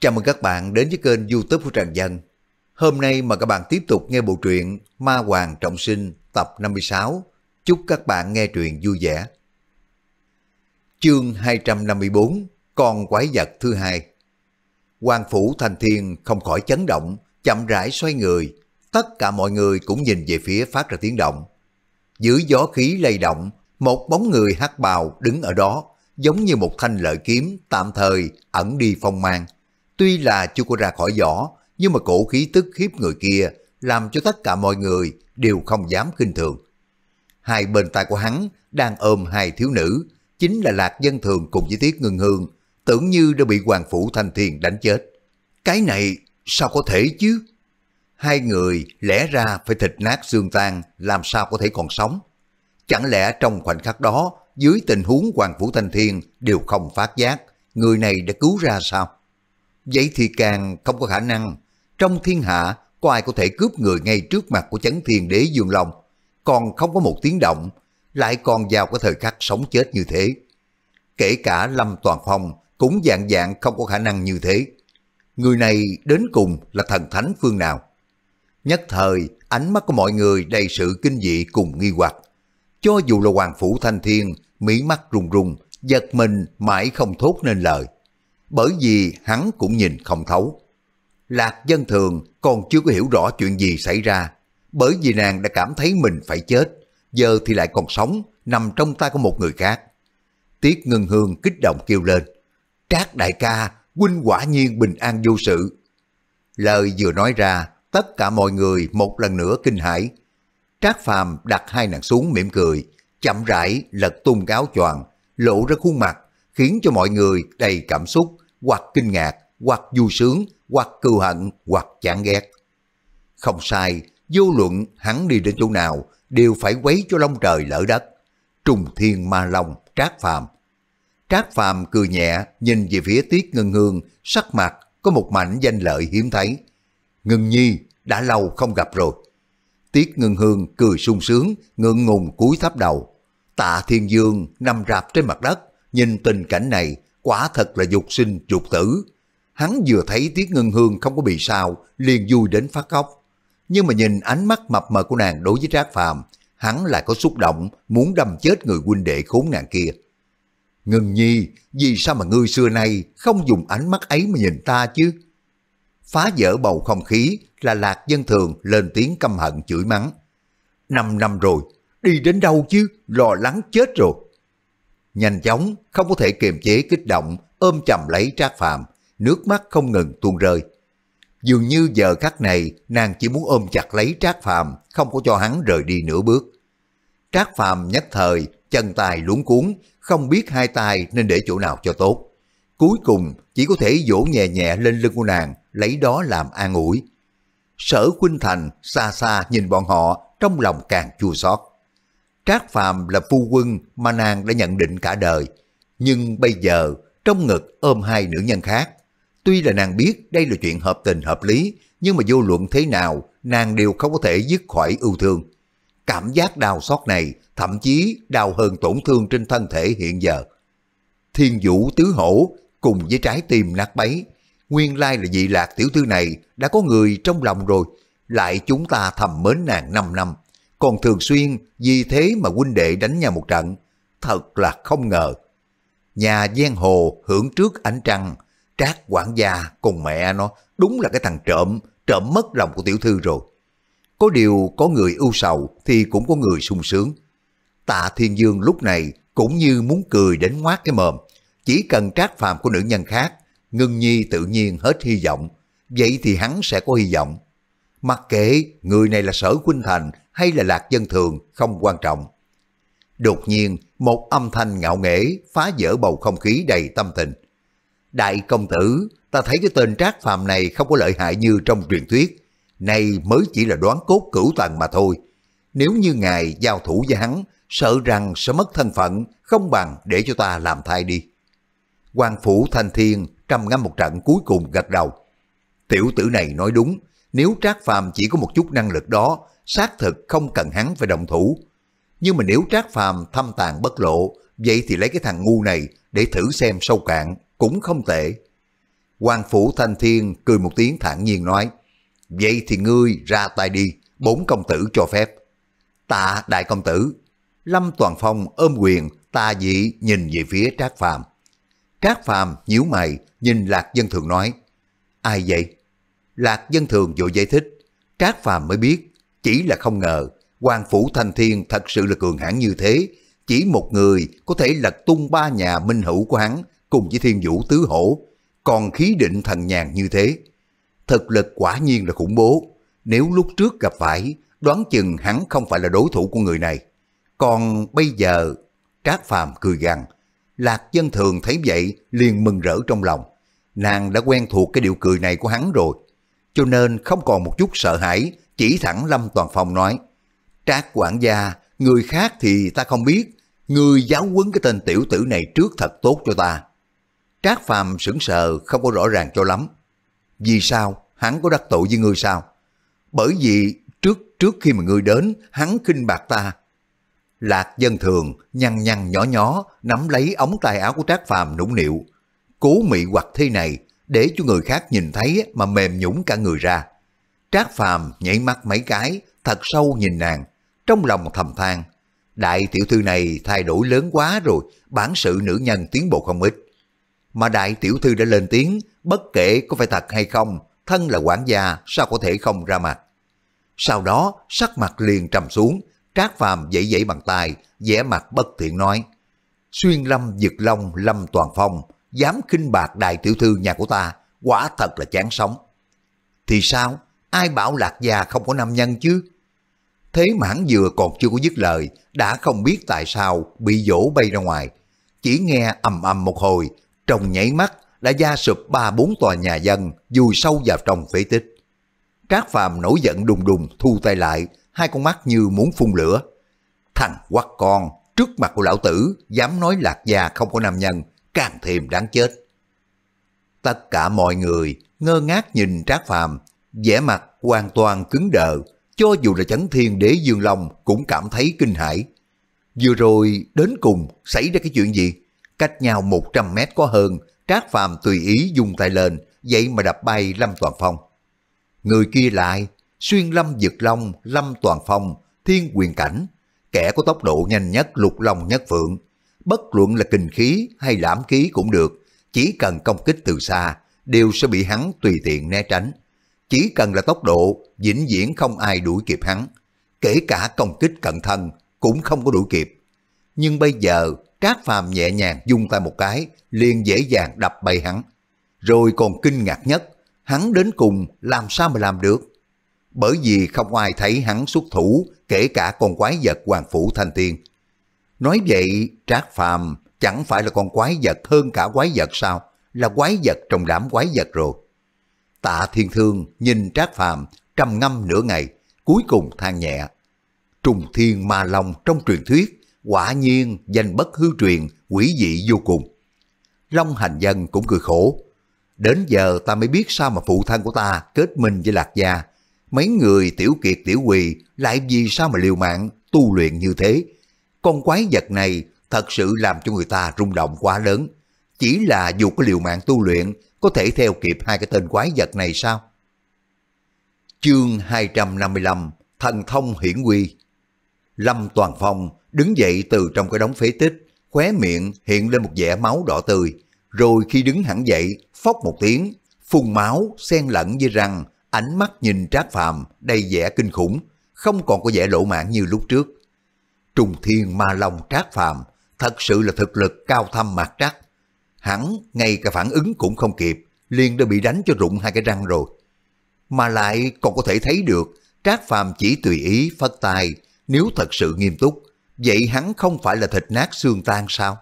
Chào mừng các bạn đến với kênh youtube của tràng Dân. Hôm nay mà các bạn tiếp tục nghe bộ truyện Ma Hoàng Trọng Sinh tập 56. Chúc các bạn nghe truyện vui vẻ. Chương 254 Con quái vật thứ hai Hoàng Phủ Thành Thiên không khỏi chấn động, chậm rãi xoay người. Tất cả mọi người cũng nhìn về phía phát ra tiếng động. Dưới gió khí lay động, một bóng người hát bào đứng ở đó, giống như một thanh lợi kiếm tạm thời ẩn đi phong mang Tuy là chưa có ra khỏi vỏ, nhưng mà cổ khí tức khiếp người kia làm cho tất cả mọi người đều không dám khinh thường. Hai bên tay của hắn đang ôm hai thiếu nữ, chính là Lạc Dân Thường cùng với Tiết Ngân Hương, tưởng như đã bị Hoàng Phủ Thanh thiền đánh chết. Cái này sao có thể chứ? Hai người lẽ ra phải thịt nát xương tan làm sao có thể còn sống? Chẳng lẽ trong khoảnh khắc đó, dưới tình huống Hoàng Phủ Thanh Thiên đều không phát giác, người này đã cứu ra sao? Vậy thì càng không có khả năng, trong thiên hạ có ai có thể cướp người ngay trước mặt của chấn thiên đế Dương Long, còn không có một tiếng động, lại còn vào cái thời khắc sống chết như thế. Kể cả Lâm Toàn Phong cũng dạng dạng không có khả năng như thế. Người này đến cùng là thần thánh phương nào? Nhất thời, ánh mắt của mọi người đầy sự kinh dị cùng nghi hoặc. Cho dù là Hoàng Phủ Thanh Thiên, mỹ mắt rung rung, giật mình mãi không thốt nên lời bởi vì hắn cũng nhìn không thấu. Lạc dân thường còn chưa có hiểu rõ chuyện gì xảy ra, bởi vì nàng đã cảm thấy mình phải chết, giờ thì lại còn sống, nằm trong tay của một người khác. Tiết ngân hương kích động kêu lên, Trác đại ca, huynh quả nhiên bình an vô sự. Lời vừa nói ra, tất cả mọi người một lần nữa kinh hãi. Trác phàm đặt hai nàng xuống mỉm cười, chậm rãi lật tung áo choàng, lộ ra khuôn mặt, khiến cho mọi người đầy cảm xúc, hoặc kinh ngạc, hoặc vui sướng, hoặc cừu hận, hoặc chán ghét. Không sai, vô luận hắn đi đến chỗ nào đều phải quấy cho long trời lỡ đất. Trùng thiên ma long, trác phàm. Trác phàm cười nhẹ, nhìn về phía tiết ngân hương, sắc mặt có một mảnh danh lợi hiếm thấy. Ngân nhi, đã lâu không gặp rồi. Tiết ngân hương cười sung sướng, ngượng ngùng cúi thấp đầu. Tạ thiên dương nằm rạp trên mặt đất, nhìn tình cảnh này quả thật là dục sinh dục tử. Hắn vừa thấy Tiết Ngân Hương không có bị sao, liền vui đến phát khóc. Nhưng mà nhìn ánh mắt mập mờ của nàng đối với Trác Phàm, hắn lại có xúc động muốn đâm chết người huynh đệ khốn nạn kia. Ngân nhi, vì sao mà ngươi xưa nay không dùng ánh mắt ấy mà nhìn ta chứ? Phá vỡ bầu không khí là lạc dân thường lên tiếng căm hận chửi mắng. Năm năm rồi, đi đến đâu chứ, lo lắng chết rồi. Nhanh chóng, không có thể kiềm chế kích động, ôm chầm lấy Trác Phạm, nước mắt không ngừng tuôn rơi. Dường như giờ khắc này, nàng chỉ muốn ôm chặt lấy Trác Phạm, không có cho hắn rời đi nửa bước. Trác Phạm nhất thời, chân tay luống cuống không biết hai tay nên để chỗ nào cho tốt. Cuối cùng, chỉ có thể vỗ nhẹ nhẹ lên lưng của nàng, lấy đó làm an ủi. Sở Khuynh Thành xa xa nhìn bọn họ, trong lòng càng chua xót. Trác Phàm là phu quân mà nàng đã nhận định cả đời. Nhưng bây giờ, trong ngực ôm hai nữ nhân khác. Tuy là nàng biết đây là chuyện hợp tình hợp lý, nhưng mà vô luận thế nào, nàng đều không có thể dứt khỏi ưu thương. Cảm giác đau xót này thậm chí đau hơn tổn thương trên thân thể hiện giờ. Thiên vũ tứ hổ cùng với trái tim nát bấy. Nguyên lai là dị lạc tiểu thư này đã có người trong lòng rồi, lại chúng ta thầm mến nàng 5 năm còn thường xuyên vì thế mà huynh đệ đánh nhau một trận. Thật là không ngờ. Nhà giang hồ hưởng trước ánh trăng, trác quản gia cùng mẹ nó đúng là cái thằng trộm, trộm mất lòng của tiểu thư rồi. Có điều có người ưu sầu thì cũng có người sung sướng. Tạ Thiên Dương lúc này cũng như muốn cười đến ngoác cái mồm. Chỉ cần trác phạm của nữ nhân khác, Ngân Nhi tự nhiên hết hy vọng. Vậy thì hắn sẽ có hy vọng. Mặc kệ người này là sở khuynh thành hay là lạc dân thường không quan trọng. Đột nhiên, một âm thanh ngạo nghễ phá vỡ bầu không khí đầy tâm tình. Đại công tử, ta thấy cái tên trác phàm này không có lợi hại như trong truyền thuyết. Này mới chỉ là đoán cốt cửu tầng mà thôi. Nếu như ngài giao thủ với hắn, sợ rằng sẽ mất thân phận, không bằng để cho ta làm thai đi. quan phủ thanh thiên trầm ngâm một trận cuối cùng gật đầu. Tiểu tử này nói đúng, nếu Trác Phàm chỉ có một chút năng lực đó xác thực không cần hắn phải động thủ. Nhưng mà nếu Trác Phàm thâm tàn bất lộ, vậy thì lấy cái thằng ngu này để thử xem sâu cạn, cũng không tệ. Hoàng Phủ Thanh Thiên cười một tiếng thản nhiên nói, Vậy thì ngươi ra tay đi, bốn công tử cho phép. Tạ đại công tử, Lâm Toàn Phong ôm quyền, ta dị nhìn về phía Trác Phàm Trác Phàm nhíu mày, nhìn Lạc Dân Thường nói, Ai vậy? Lạc Dân Thường vội giải thích, Trác Phàm mới biết chỉ là không ngờ, quan phủ thanh thiên thật sự là cường hãn như thế, chỉ một người có thể lật tung ba nhà minh hữu của hắn cùng với thiên vũ tứ hổ, còn khí định thần nhàn như thế. Thực lực quả nhiên là khủng bố, nếu lúc trước gặp phải, đoán chừng hắn không phải là đối thủ của người này. Còn bây giờ, Trác Phàm cười gằn, Lạc Dân Thường thấy vậy liền mừng rỡ trong lòng. Nàng đã quen thuộc cái điệu cười này của hắn rồi, cho nên không còn một chút sợ hãi chỉ thẳng Lâm Toàn Phong nói, Trác quản gia, người khác thì ta không biết, người giáo huấn cái tên tiểu tử này trước thật tốt cho ta. Trác Phàm sững sờ không có rõ ràng cho lắm. Vì sao? Hắn có đắc tội với ngươi sao? Bởi vì trước trước khi mà ngươi đến, hắn khinh bạc ta. Lạc dân thường, nhăn nhăn nhỏ nhỏ, nắm lấy ống tay áo của Trác Phàm nũng nịu. Cố mị hoặc thế này, để cho người khác nhìn thấy mà mềm nhũng cả người ra. Trác Phàm nhảy mắt mấy cái, thật sâu nhìn nàng, trong lòng thầm than. Đại tiểu thư này thay đổi lớn quá rồi, bản sự nữ nhân tiến bộ không ít. Mà đại tiểu thư đã lên tiếng, bất kể có phải thật hay không, thân là quản gia sao có thể không ra mặt. Sau đó, sắc mặt liền trầm xuống, Trác Phàm dãy dãy bàn tay, vẻ mặt bất thiện nói: "Xuyên Lâm Dực Long Lâm Toàn Phong, dám khinh bạc đại tiểu thư nhà của ta, quả thật là chán sống." Thì sao? ai bảo lạc gia không có nam nhân chứ? Thế mãn vừa còn chưa có dứt lời, đã không biết tại sao bị dỗ bay ra ngoài. Chỉ nghe ầm ầm một hồi, trồng nhảy mắt đã gia sụp ba bốn tòa nhà dân, vùi sâu vào trong phế tích. Trác Phàm nổi giận đùng đùng thu tay lại, hai con mắt như muốn phun lửa. Thằng quắc con, trước mặt của lão tử, dám nói lạc gia không có nam nhân, càng thêm đáng chết. Tất cả mọi người ngơ ngác nhìn Trác Phàm vẻ mặt hoàn toàn cứng đờ, cho dù là chấn thiên đế Dương Long cũng cảm thấy kinh hãi. Vừa rồi đến cùng xảy ra cái chuyện gì? Cách nhau 100 mét có hơn, Trác Phàm tùy ý dùng tay lên, vậy mà đập bay Lâm Toàn Phong. Người kia lại, xuyên Lâm Dực Long, Lâm Toàn Phong, Thiên Quyền Cảnh, kẻ có tốc độ nhanh nhất lục long nhất phượng. Bất luận là kình khí hay lãm khí cũng được, chỉ cần công kích từ xa, đều sẽ bị hắn tùy tiện né tránh. Chỉ cần là tốc độ, vĩnh viễn không ai đuổi kịp hắn. Kể cả công kích cận thân, cũng không có đuổi kịp. Nhưng bây giờ, Trác Phàm nhẹ nhàng dung tay một cái, liền dễ dàng đập bay hắn. Rồi còn kinh ngạc nhất, hắn đến cùng làm sao mà làm được? Bởi vì không ai thấy hắn xuất thủ, kể cả con quái vật Hoàng Phủ Thanh Tiên. Nói vậy, Trác Phàm chẳng phải là con quái vật hơn cả quái vật sao? Là quái vật trong đám quái vật rồi. Tạ Thiên Thương nhìn Trác Phàm trầm ngâm nửa ngày, cuối cùng than nhẹ. Trùng thiên ma long trong truyền thuyết, quả nhiên danh bất hư truyền, quỷ dị vô cùng. Long hành dân cũng cười khổ. Đến giờ ta mới biết sao mà phụ thân của ta kết minh với Lạc Gia. Mấy người tiểu kiệt tiểu quỳ lại vì sao mà liều mạng tu luyện như thế. Con quái vật này thật sự làm cho người ta rung động quá lớn. Chỉ là dù có liều mạng tu luyện có thể theo kịp hai cái tên quái vật này sao? Chương 255 Thần thông hiển quy Lâm Toàn Phong đứng dậy từ trong cái đống phế tích, khóe miệng hiện lên một vẻ máu đỏ tươi, rồi khi đứng hẳn dậy, phốc một tiếng, phun máu xen lẫn với răng, ánh mắt nhìn Trác Phàm đầy vẻ kinh khủng, không còn có vẻ lộ mạng như lúc trước. Trùng Thiên Ma Long Trác Phàm thật sự là thực lực cao thâm mạc trắc, Hắn ngay cả phản ứng cũng không kịp, liền đã bị đánh cho rụng hai cái răng rồi. Mà lại còn có thể thấy được, Trác Phàm chỉ tùy ý phất tài, nếu thật sự nghiêm túc, vậy hắn không phải là thịt nát xương tan sao?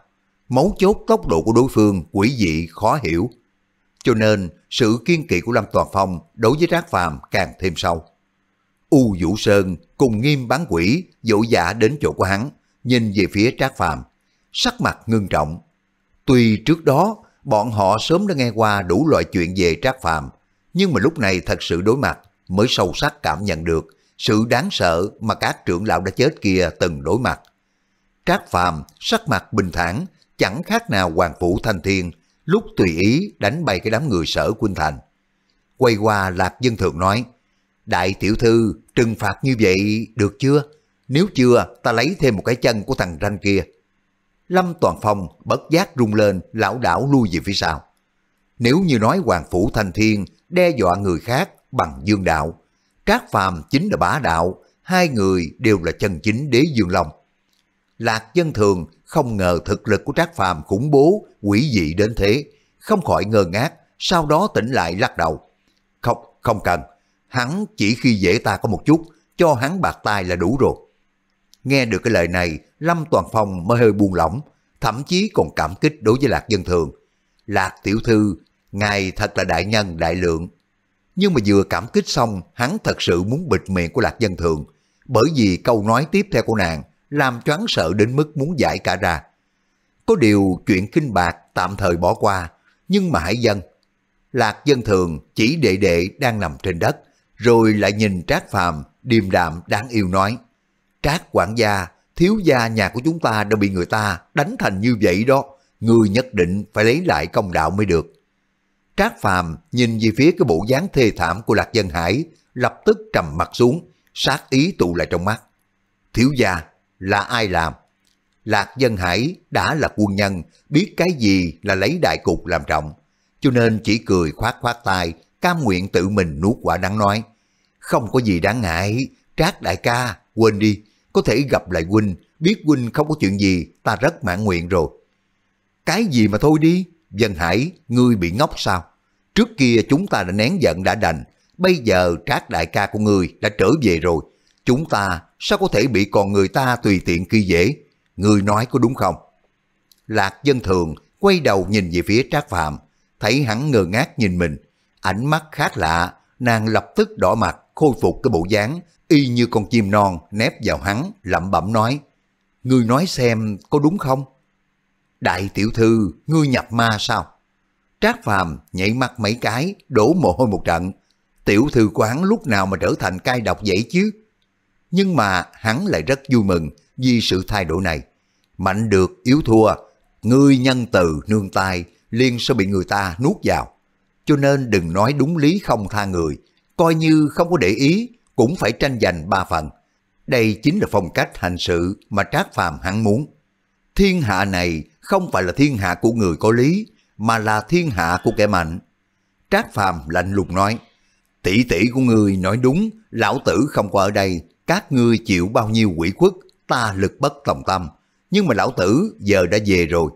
Mấu chốt tốc độ của đối phương quỷ dị khó hiểu. Cho nên, sự kiên kỵ của Lâm Toàn Phong đối với Trác Phàm càng thêm sâu. U Vũ Sơn cùng nghiêm bán quỷ dỗ dã đến chỗ của hắn, nhìn về phía Trác Phàm sắc mặt ngưng trọng, Tuy trước đó bọn họ sớm đã nghe qua đủ loại chuyện về Trác Phàm, nhưng mà lúc này thật sự đối mặt mới sâu sắc cảm nhận được sự đáng sợ mà các trưởng lão đã chết kia từng đối mặt. Trác Phàm sắc mặt bình thản, chẳng khác nào Hoàng Phủ Thanh Thiên lúc tùy ý đánh bay cái đám người sở Quynh Thành. Quay qua Lạc Dân Thượng nói, Đại tiểu thư trừng phạt như vậy được chưa? Nếu chưa ta lấy thêm một cái chân của thằng ranh kia. Lâm Toàn Phong bất giác rung lên, lão đảo lui về phía sau. Nếu như nói Hoàng Phủ Thành Thiên đe dọa người khác bằng dương đạo, Trác Phàm chính là bá đạo, hai người đều là chân chính đế dương long. Lạc dân thường không ngờ thực lực của Trác Phàm khủng bố, quỷ dị đến thế, không khỏi ngơ ngác, sau đó tỉnh lại lắc đầu. Không, không cần, hắn chỉ khi dễ ta có một chút, cho hắn bạc tay là đủ rồi. Nghe được cái lời này, Lâm Toàn Phong mới hơi buông lỏng, thậm chí còn cảm kích đối với Lạc Dân Thường. Lạc tiểu thư, ngài thật là đại nhân đại lượng. Nhưng mà vừa cảm kích xong, hắn thật sự muốn bịt miệng của Lạc Dân Thường, bởi vì câu nói tiếp theo của nàng làm choáng sợ đến mức muốn giải cả ra. Có điều chuyện kinh bạc tạm thời bỏ qua, nhưng mà hãy dân. Lạc Dân Thường chỉ đệ đệ đang nằm trên đất, rồi lại nhìn Trác Phàm điềm đạm đáng yêu nói. Trác quản gia, thiếu gia nhà của chúng ta đã bị người ta đánh thành như vậy đó, người nhất định phải lấy lại công đạo mới được. Trác Phàm nhìn về phía cái bộ dáng thê thảm của Lạc Dân Hải, lập tức trầm mặt xuống, sát ý tụ lại trong mắt. Thiếu gia, là ai làm? Lạc Dân Hải đã là quân nhân, biết cái gì là lấy đại cục làm trọng, cho nên chỉ cười khoát khoát tay, cam nguyện tự mình nuốt quả đắng nói. Không có gì đáng ngại, Trác đại ca, quên đi, có thể gặp lại huynh, biết huynh không có chuyện gì, ta rất mãn nguyện rồi. Cái gì mà thôi đi, Dân Hải, ngươi bị ngốc sao? Trước kia chúng ta đã nén giận đã đành, bây giờ trác đại ca của ngươi đã trở về rồi. Chúng ta sao có thể bị còn người ta tùy tiện khi dễ? Ngươi nói có đúng không? Lạc dân thường quay đầu nhìn về phía trác phạm, thấy hắn ngơ ngác nhìn mình, ánh mắt khác lạ, nàng lập tức đỏ mặt khôi phục cái bộ dáng Y như con chim non nép vào hắn, lẩm bẩm nói, Ngươi nói xem có đúng không? Đại tiểu thư, ngươi nhập ma sao? Trác Phàm nhảy mắt mấy cái, đổ mồ hôi một trận. Tiểu thư quán lúc nào mà trở thành cai độc vậy chứ? Nhưng mà hắn lại rất vui mừng vì sự thay đổi này. Mạnh được yếu thua, ngươi nhân từ nương tay liên sẽ bị người ta nuốt vào. Cho nên đừng nói đúng lý không tha người, coi như không có để ý cũng phải tranh giành ba phần. Đây chính là phong cách hành sự mà Trác Phàm hắn muốn. Thiên hạ này không phải là thiên hạ của người có lý, mà là thiên hạ của kẻ mạnh. Trác Phàm lạnh lùng nói, tỷ tỷ của người nói đúng, lão tử không có ở đây, các ngươi chịu bao nhiêu quỷ quất, ta lực bất tòng tâm. Nhưng mà lão tử giờ đã về rồi,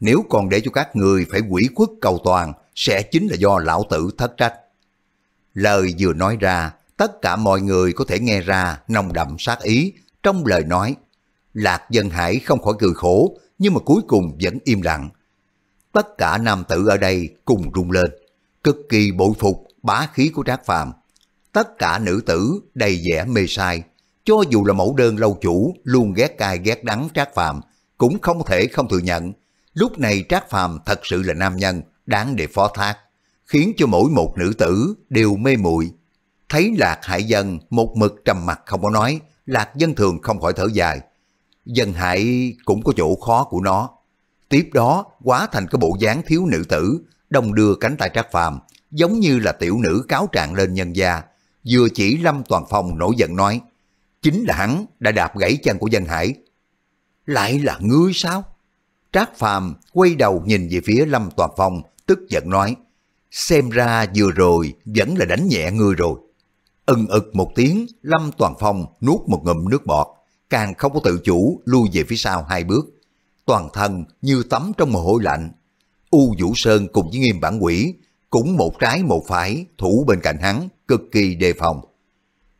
nếu còn để cho các người phải quỷ quất cầu toàn, sẽ chính là do lão tử thất trách. Lời vừa nói ra, tất cả mọi người có thể nghe ra nồng đậm sát ý trong lời nói. Lạc Dân Hải không khỏi cười khổ, nhưng mà cuối cùng vẫn im lặng. Tất cả nam tử ở đây cùng rung lên, cực kỳ bội phục bá khí của Trác Phàm. Tất cả nữ tử đầy vẻ mê sai, cho dù là mẫu đơn lâu chủ luôn ghét cay ghét đắng Trác Phàm cũng không thể không thừa nhận. Lúc này Trác Phàm thật sự là nam nhân đáng để phó thác, khiến cho mỗi một nữ tử đều mê muội Thấy Lạc Hải Dân một mực trầm mặt không có nói, Lạc Dân Thường không khỏi thở dài. Dân Hải cũng có chỗ khó của nó. Tiếp đó quá thành cái bộ dáng thiếu nữ tử, đồng đưa cánh tay trác phàm, giống như là tiểu nữ cáo trạng lên nhân gia. Vừa chỉ Lâm Toàn Phong nổi giận nói, chính là hắn đã đạp gãy chân của Dân Hải. Lại là ngươi sao? Trác Phàm quay đầu nhìn về phía Lâm Toàn Phong, tức giận nói, xem ra vừa rồi vẫn là đánh nhẹ ngươi rồi ừng ực một tiếng, Lâm Toàn Phong nuốt một ngụm nước bọt, càng không có tự chủ lui về phía sau hai bước. Toàn thân như tắm trong mồ hôi lạnh. U Vũ Sơn cùng với nghiêm bản quỷ, cũng một trái một phải thủ bên cạnh hắn, cực kỳ đề phòng.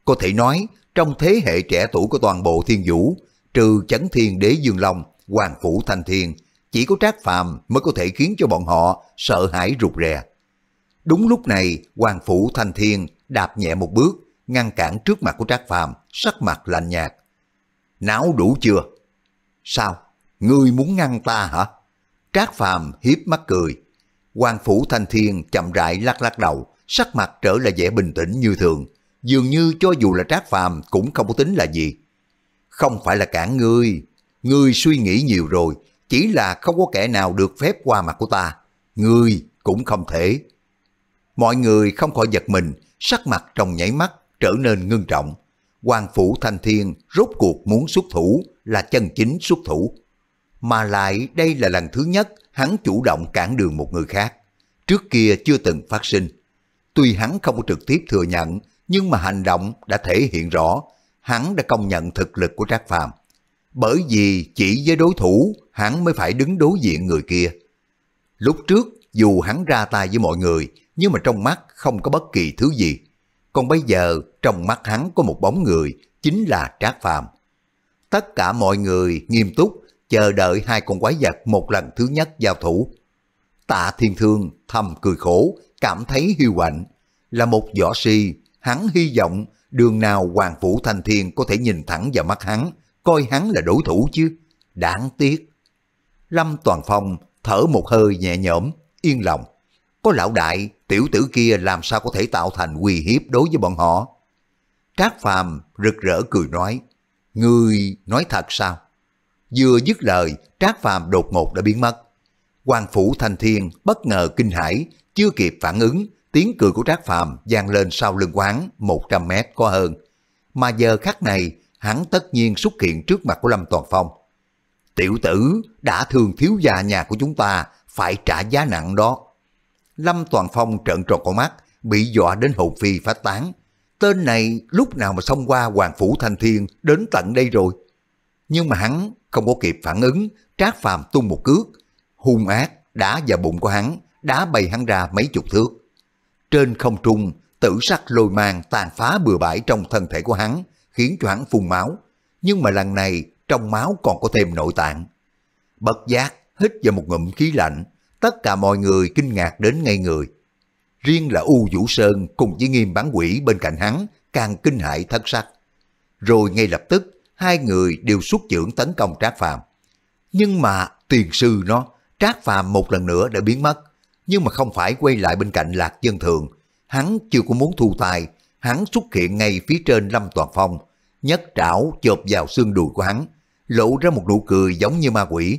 Có thể nói, trong thế hệ trẻ tuổi của toàn bộ thiên vũ, trừ chấn thiên đế Dương Long, Hoàng Phủ Thanh Thiên, chỉ có Trác Phàm mới có thể khiến cho bọn họ sợ hãi rụt rè. Đúng lúc này, Hoàng Phủ Thanh Thiên đạp nhẹ một bước, ngăn cản trước mặt của Trác Phàm, sắc mặt lạnh nhạt. Não đủ chưa? Sao? Ngươi muốn ngăn ta hả? Trác Phàm hiếp mắt cười. quan phủ thanh thiên chậm rãi lắc lắc đầu, sắc mặt trở lại vẻ bình tĩnh như thường. Dường như cho dù là Trác Phàm cũng không có tính là gì. Không phải là cản ngươi, ngươi suy nghĩ nhiều rồi, chỉ là không có kẻ nào được phép qua mặt của ta. Ngươi cũng không thể. Mọi người không khỏi giật mình, sắc mặt trong nhảy mắt trở nên ngưng trọng. Hoàng Phủ Thanh Thiên rốt cuộc muốn xuất thủ là chân chính xuất thủ. Mà lại đây là lần thứ nhất hắn chủ động cản đường một người khác. Trước kia chưa từng phát sinh. Tuy hắn không có trực tiếp thừa nhận, nhưng mà hành động đã thể hiện rõ hắn đã công nhận thực lực của Trác Phàm. Bởi vì chỉ với đối thủ hắn mới phải đứng đối diện người kia. Lúc trước dù hắn ra tay với mọi người, nhưng mà trong mắt không có bất kỳ thứ gì. Còn bây giờ, trong mắt hắn có một bóng người, chính là Trác Phàm. Tất cả mọi người nghiêm túc chờ đợi hai con quái vật một lần thứ nhất giao thủ. Tạ Thiên Thương thầm cười khổ, cảm thấy hiu quạnh. Là một võ sĩ, hắn hy vọng đường nào Hoàng Phủ Thanh Thiên có thể nhìn thẳng vào mắt hắn, coi hắn là đối thủ chứ. Đáng tiếc. Lâm Toàn Phong thở một hơi nhẹ nhõm, yên lòng. Có lão đại, tiểu tử kia làm sao có thể tạo thành uy hiếp đối với bọn họ? Trác Phàm rực rỡ cười nói, Ngươi nói thật sao? Vừa dứt lời, Trác Phàm đột ngột đã biến mất. Hoàng phủ Thanh Thiên bất ngờ kinh hãi, chưa kịp phản ứng, tiếng cười của Trác Phàm vang lên sau lưng quán 100 mét có hơn. Mà giờ khắc này, hắn tất nhiên xuất hiện trước mặt của Lâm Toàn Phong. Tiểu tử đã thường thiếu già nhà của chúng ta, phải trả giá nặng đó. Lâm Toàn Phong trợn tròn con mắt, bị dọa đến hồn phi phát tán. Tên này lúc nào mà xông qua Hoàng Phủ Thanh Thiên đến tận đây rồi. Nhưng mà hắn không có kịp phản ứng, trác phàm tung một cước. Hung ác, đá vào bụng của hắn, đá bay hắn ra mấy chục thước. Trên không trung, tử sắc lôi mang tàn phá bừa bãi trong thân thể của hắn, khiến cho hắn phun máu. Nhưng mà lần này, trong máu còn có thêm nội tạng. Bất giác, hít vào một ngụm khí lạnh, tất cả mọi người kinh ngạc đến ngay người. Riêng là U Vũ Sơn cùng với nghiêm bán quỷ bên cạnh hắn càng kinh hãi thất sắc. Rồi ngay lập tức, hai người đều xuất trưởng tấn công Trác Phàm. Nhưng mà tiền sư nó, Trác Phàm một lần nữa đã biến mất. Nhưng mà không phải quay lại bên cạnh Lạc Dân Thường. Hắn chưa có muốn thu tài, hắn xuất hiện ngay phía trên Lâm Toàn Phong. nhấc trảo chộp vào xương đùi của hắn, lộ ra một nụ cười giống như ma quỷ,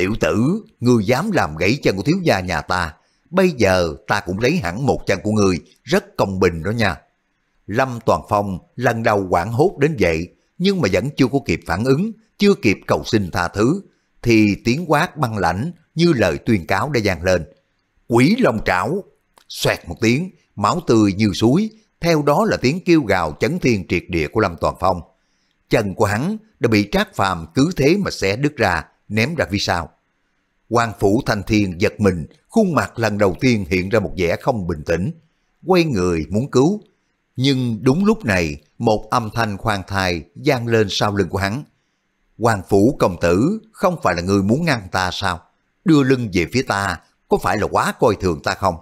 Tiểu tử, ngươi dám làm gãy chân của thiếu gia nhà ta. Bây giờ ta cũng lấy hẳn một chân của ngươi, rất công bình đó nha. Lâm Toàn Phong lần đầu quảng hốt đến vậy, nhưng mà vẫn chưa có kịp phản ứng, chưa kịp cầu xin tha thứ, thì tiếng quát băng lãnh như lời tuyên cáo đã vang lên. Quỷ Long trảo, xoẹt một tiếng, máu tươi như suối, theo đó là tiếng kêu gào chấn thiên triệt địa của Lâm Toàn Phong. Chân của hắn đã bị Trác Phàm cứ thế mà xé đứt ra, ném ra phía sau. quan phủ thanh thiên giật mình, khuôn mặt lần đầu tiên hiện ra một vẻ không bình tĩnh. Quay người muốn cứu, nhưng đúng lúc này một âm thanh khoan thai vang lên sau lưng của hắn. quan phủ công tử không phải là người muốn ngăn ta sao? Đưa lưng về phía ta có phải là quá coi thường ta không?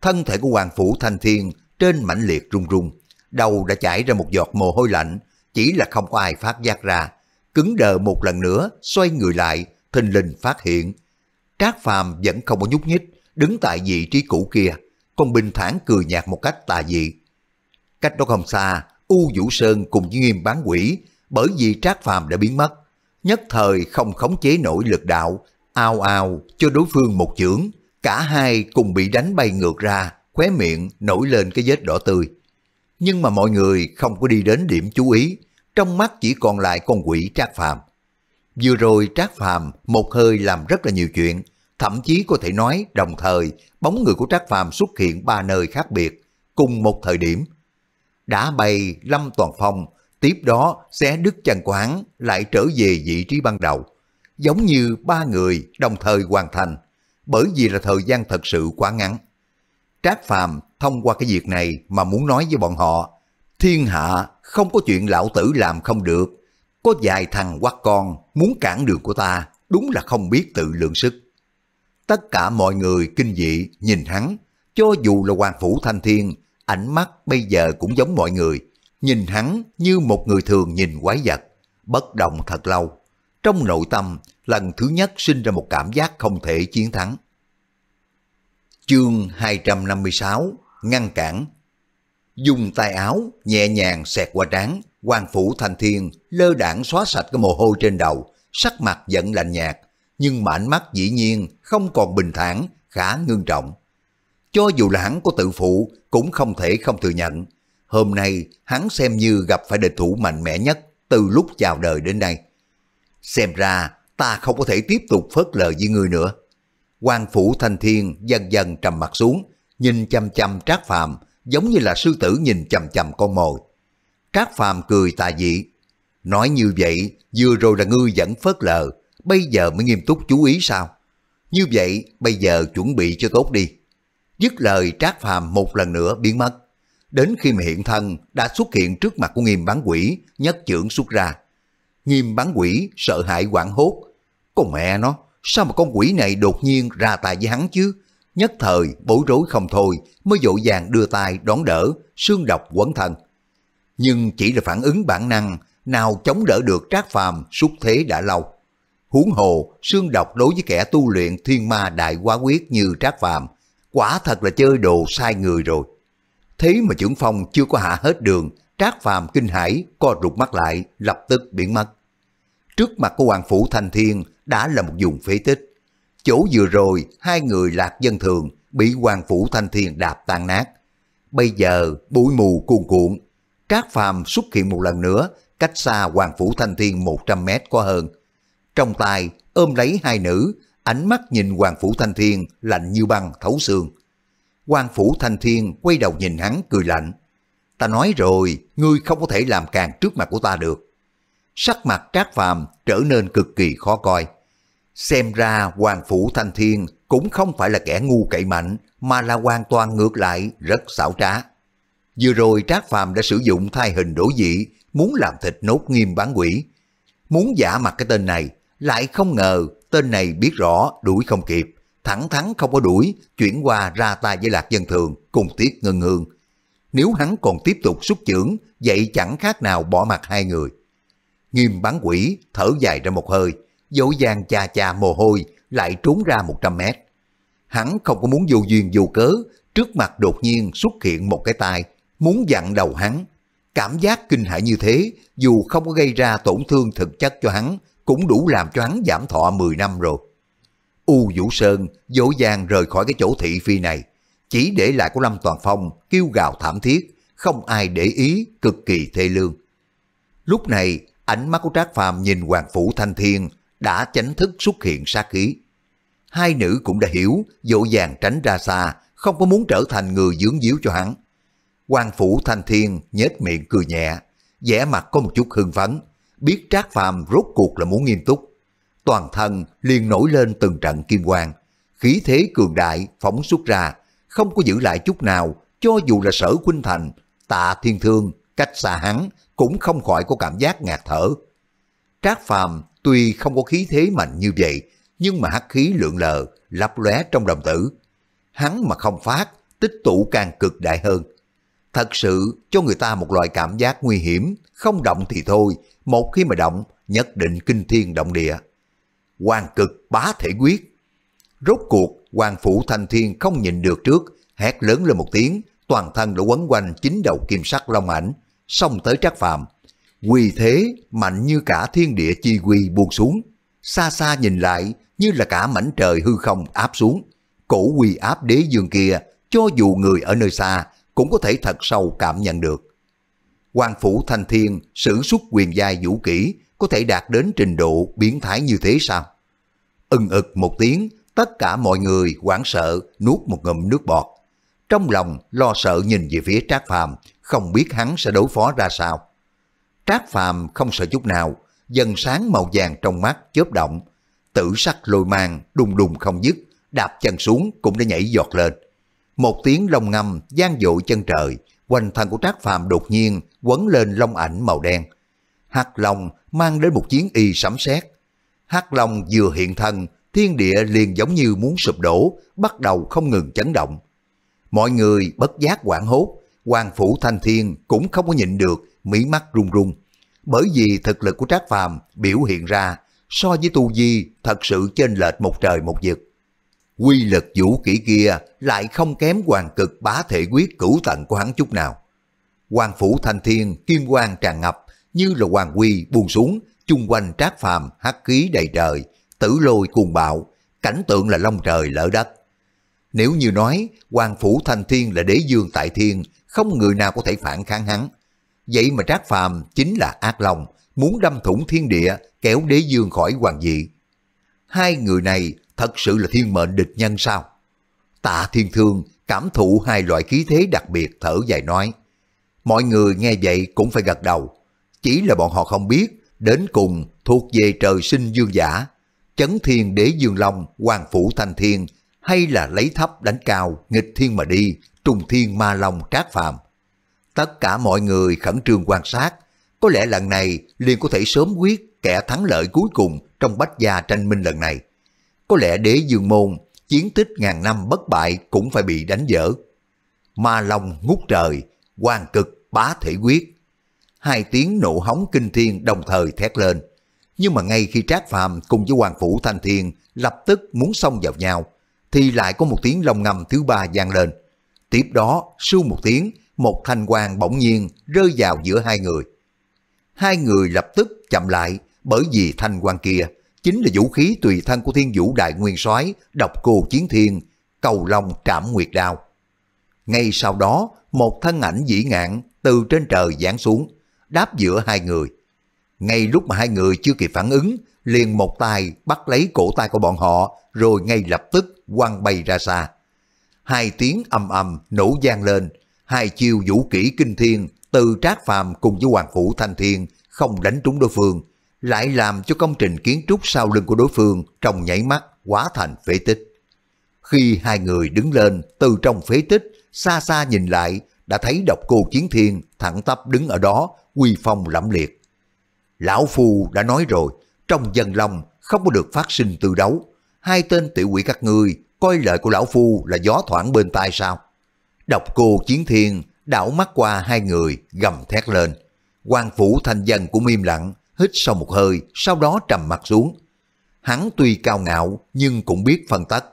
Thân thể của Hoàng Phủ Thanh Thiên trên mãnh liệt run run, đầu đã chảy ra một giọt mồ hôi lạnh, chỉ là không có ai phát giác ra, cứng đờ một lần nữa, xoay người lại, thình lình phát hiện. Trác Phàm vẫn không có nhúc nhích, đứng tại vị trí cũ kia, còn bình thản cười nhạt một cách tà dị. Cách đó không xa, U Vũ Sơn cùng với nghiêm bán quỷ, bởi vì Trác Phàm đã biến mất. Nhất thời không khống chế nổi lực đạo, ao ao cho đối phương một chưởng, cả hai cùng bị đánh bay ngược ra, khóe miệng nổi lên cái vết đỏ tươi. Nhưng mà mọi người không có đi đến điểm chú ý, trong mắt chỉ còn lại con quỷ Trác Phàm. Vừa rồi Trác Phàm một hơi làm rất là nhiều chuyện, thậm chí có thể nói đồng thời bóng người của Trác Phàm xuất hiện ba nơi khác biệt, cùng một thời điểm. Đã bay Lâm Toàn Phong, tiếp đó xé đứt chân của hắn lại trở về vị trí ban đầu. Giống như ba người đồng thời hoàn thành, bởi vì là thời gian thật sự quá ngắn. Trác Phàm thông qua cái việc này mà muốn nói với bọn họ Thiên hạ không có chuyện lão tử làm không được. Có vài thằng quắc con muốn cản đường của ta, đúng là không biết tự lượng sức. Tất cả mọi người kinh dị nhìn hắn, cho dù là hoàng phủ thanh thiên, ánh mắt bây giờ cũng giống mọi người. Nhìn hắn như một người thường nhìn quái vật, bất động thật lâu. Trong nội tâm, lần thứ nhất sinh ra một cảm giác không thể chiến thắng. Chương 256 Ngăn cản dùng tay áo nhẹ nhàng xẹt qua trán quan phủ thanh thiên lơ đảng xóa sạch cái mồ hôi trên đầu sắc mặt vẫn lạnh nhạt nhưng mà ánh mắt dĩ nhiên không còn bình thản khá ngưng trọng cho dù là hắn có tự phụ cũng không thể không thừa nhận hôm nay hắn xem như gặp phải địch thủ mạnh mẽ nhất từ lúc chào đời đến nay xem ra ta không có thể tiếp tục phớt lờ với người nữa quan phủ thanh thiên dần dần trầm mặt xuống nhìn chăm chăm trác phàm giống như là sư tử nhìn chầm chầm con mồi. Trác Phàm cười tà dị. Nói như vậy, vừa rồi là ngươi vẫn phớt lờ, bây giờ mới nghiêm túc chú ý sao? Như vậy, bây giờ chuẩn bị cho tốt đi. Dứt lời Trác Phàm một lần nữa biến mất. Đến khi mà hiện thân đã xuất hiện trước mặt của nghiêm bán quỷ, nhất trưởng xuất ra. Nghiêm bán quỷ sợ hãi quảng hốt. Con mẹ nó, sao mà con quỷ này đột nhiên ra tay với hắn chứ? nhất thời bối rối không thôi, mới dội vàng đưa tay đón đỡ, xương độc quấn thân. Nhưng chỉ là phản ứng bản năng, nào chống đỡ được trác phàm xúc thế đã lâu. Huống hồ, xương độc đối với kẻ tu luyện thiên ma đại quá quyết như trác phàm, quả thật là chơi đồ sai người rồi. Thế mà trưởng phong chưa có hạ hết đường, trác phàm kinh hãi co rụt mắt lại, lập tức biến mất. Trước mặt của Hoàng Phủ Thanh Thiên đã là một vùng phế tích, chỗ vừa rồi hai người lạc dân thường bị Hoàng Phủ Thanh Thiên đạp tan nát. Bây giờ bụi mù cuồn cuộn, Trác Phàm xuất hiện một lần nữa, cách xa Hoàng Phủ Thanh Thiên 100 mét có hơn. Trong tay ôm lấy hai nữ, ánh mắt nhìn Hoàng Phủ Thanh Thiên lạnh như băng thấu xương. Hoàng Phủ Thanh Thiên quay đầu nhìn hắn cười lạnh. Ta nói rồi, ngươi không có thể làm càng trước mặt của ta được. Sắc mặt Trác Phàm trở nên cực kỳ khó coi. Xem ra Hoàng Phủ Thanh Thiên cũng không phải là kẻ ngu cậy mạnh, mà là hoàn toàn ngược lại rất xảo trá. Vừa rồi Trác Phàm đã sử dụng thai hình đổ dị, muốn làm thịt nốt nghiêm bán quỷ. Muốn giả mặt cái tên này, lại không ngờ tên này biết rõ đuổi không kịp, thẳng thắn không có đuổi, chuyển qua ra tay với Lạc Dân Thường cùng Tiết Ngân Hương. Nếu hắn còn tiếp tục xúc trưởng vậy chẳng khác nào bỏ mặt hai người. Nghiêm bán quỷ thở dài ra một hơi, dỗ dàng chà chà mồ hôi, lại trốn ra 100 mét. Hắn không có muốn vô duyên vô cớ, trước mặt đột nhiên xuất hiện một cái tai, muốn dặn đầu hắn. Cảm giác kinh hãi như thế, dù không có gây ra tổn thương thực chất cho hắn, cũng đủ làm cho hắn giảm thọ 10 năm rồi. U Vũ Sơn dỗ dàng rời khỏi cái chỗ thị phi này, chỉ để lại của Lâm Toàn Phong kêu gào thảm thiết, không ai để ý, cực kỳ thê lương. Lúc này, ánh mắt của Trác Phàm nhìn Hoàng Phủ Thanh Thiên đã chánh thức xuất hiện sát khí. Hai nữ cũng đã hiểu, dỗ dàng tránh ra xa, không có muốn trở thành người dướng díu cho hắn. quan phủ thanh thiên nhếch miệng cười nhẹ, vẻ mặt có một chút hưng phấn, biết trác phàm rốt cuộc là muốn nghiêm túc. Toàn thân liền nổi lên từng trận kim quang, khí thế cường đại phóng xuất ra, không có giữ lại chút nào, cho dù là sở khuynh thành, tạ thiên thương, cách xa hắn, cũng không khỏi có cảm giác ngạt thở. Trác phàm tuy không có khí thế mạnh như vậy, nhưng mà hắc khí lượng lờ, lấp lóe trong đồng tử. Hắn mà không phát, tích tụ càng cực đại hơn. Thật sự cho người ta một loại cảm giác nguy hiểm, không động thì thôi, một khi mà động, nhất định kinh thiên động địa. Hoàng cực bá thể quyết. Rốt cuộc, Hoàng phủ thanh thiên không nhìn được trước, hét lớn lên một tiếng, toàn thân đã quấn quanh chính đầu kim sắc long ảnh, xong tới Trác Phàm quỳ thế mạnh như cả thiên địa chi quy buông xuống. Xa xa nhìn lại như là cả mảnh trời hư không áp xuống. Cổ quỳ áp đế dương kia cho dù người ở nơi xa cũng có thể thật sâu cảm nhận được. Hoàng phủ thanh thiên sử xuất quyền giai vũ kỹ có thể đạt đến trình độ biến thái như thế sao? Ưng ực một tiếng, tất cả mọi người hoảng sợ nuốt một ngụm nước bọt. Trong lòng lo sợ nhìn về phía Trác Phàm, không biết hắn sẽ đối phó ra sao. Trác Phàm không sợ chút nào, dần sáng màu vàng trong mắt chớp động, tử sắc lôi mang đùng đùng không dứt, đạp chân xuống cũng đã nhảy giọt lên. Một tiếng lông ngâm gian dội chân trời, quanh thân của Trác Phàm đột nhiên quấn lên lông ảnh màu đen. Hắc Long mang đến một chiến y sấm sét. Hắc Long vừa hiện thân, thiên địa liền giống như muốn sụp đổ, bắt đầu không ngừng chấn động. Mọi người bất giác quảng hốt, quan phủ thanh thiên cũng không có nhịn được mí mắt run run bởi vì thực lực của trác phàm biểu hiện ra so với tu di thật sự chênh lệch một trời một vực quy lực vũ kỹ kia lại không kém hoàng cực bá thể quyết cửu tận của hắn chút nào quan phủ thanh thiên kim quang tràn ngập như là hoàng quy buông xuống chung quanh trác phàm hắc khí đầy trời tử lôi cuồng bạo cảnh tượng là long trời lỡ đất nếu như nói, Hoàng Phủ Thanh Thiên là đế dương tại thiên, không người nào có thể phản kháng hắn. Vậy mà Trác Phàm chính là ác lòng, muốn đâm thủng thiên địa, kéo đế dương khỏi hoàng dị. Hai người này thật sự là thiên mệnh địch nhân sao? Tạ Thiên Thương cảm thụ hai loại khí thế đặc biệt thở dài nói. Mọi người nghe vậy cũng phải gật đầu. Chỉ là bọn họ không biết, đến cùng thuộc về trời sinh dương giả, chấn thiên đế dương long, hoàng phủ thanh thiên, hay là lấy thấp đánh cao, nghịch thiên mà đi, trùng thiên ma long trác phàm. Tất cả mọi người khẩn trương quan sát, có lẽ lần này liền có thể sớm quyết kẻ thắng lợi cuối cùng trong bách gia tranh minh lần này. Có lẽ đế dương môn, chiến tích ngàn năm bất bại cũng phải bị đánh dở. Ma long ngút trời, quan cực bá thể quyết. Hai tiếng nổ hóng kinh thiên đồng thời thét lên. Nhưng mà ngay khi Trác Phàm cùng với Hoàng Phủ Thanh Thiên lập tức muốn xông vào nhau, thì lại có một tiếng lồng ngầm thứ ba vang lên. Tiếp đó, sưu một tiếng, một thanh quang bỗng nhiên rơi vào giữa hai người. Hai người lập tức chậm lại bởi vì thanh quang kia chính là vũ khí tùy thân của thiên vũ đại nguyên soái độc cô chiến thiên, cầu long trảm nguyệt đao. Ngay sau đó, một thân ảnh dĩ ngạn từ trên trời giáng xuống, đáp giữa hai người. Ngay lúc mà hai người chưa kịp phản ứng, liền một tay bắt lấy cổ tay của bọn họ rồi ngay lập tức quăng bay ra xa hai tiếng ầm ầm nổ gian lên, hai chiêu vũ kỹ kinh thiên từ Trác Phàm cùng với Hoàng Phủ Thanh Thiên không đánh trúng đối phương, lại làm cho công trình kiến trúc sau lưng của đối phương trong nháy mắt quá thành phế tích. Khi hai người đứng lên từ trong phế tích, xa xa nhìn lại đã thấy độc cô chiến thiên thẳng tắp đứng ở đó, quy phong lẫm liệt. Lão Phu đã nói rồi, trong dân lòng không có được phát sinh từ đấu. Hai tên tiểu quỷ các ngươi coi lời của lão phu là gió thoảng bên tai sao. Độc cô chiến thiên đảo mắt qua hai người gầm thét lên. quan phủ thanh dân cũng im lặng, hít sâu một hơi, sau đó trầm mặt xuống. Hắn tuy cao ngạo nhưng cũng biết phân tách.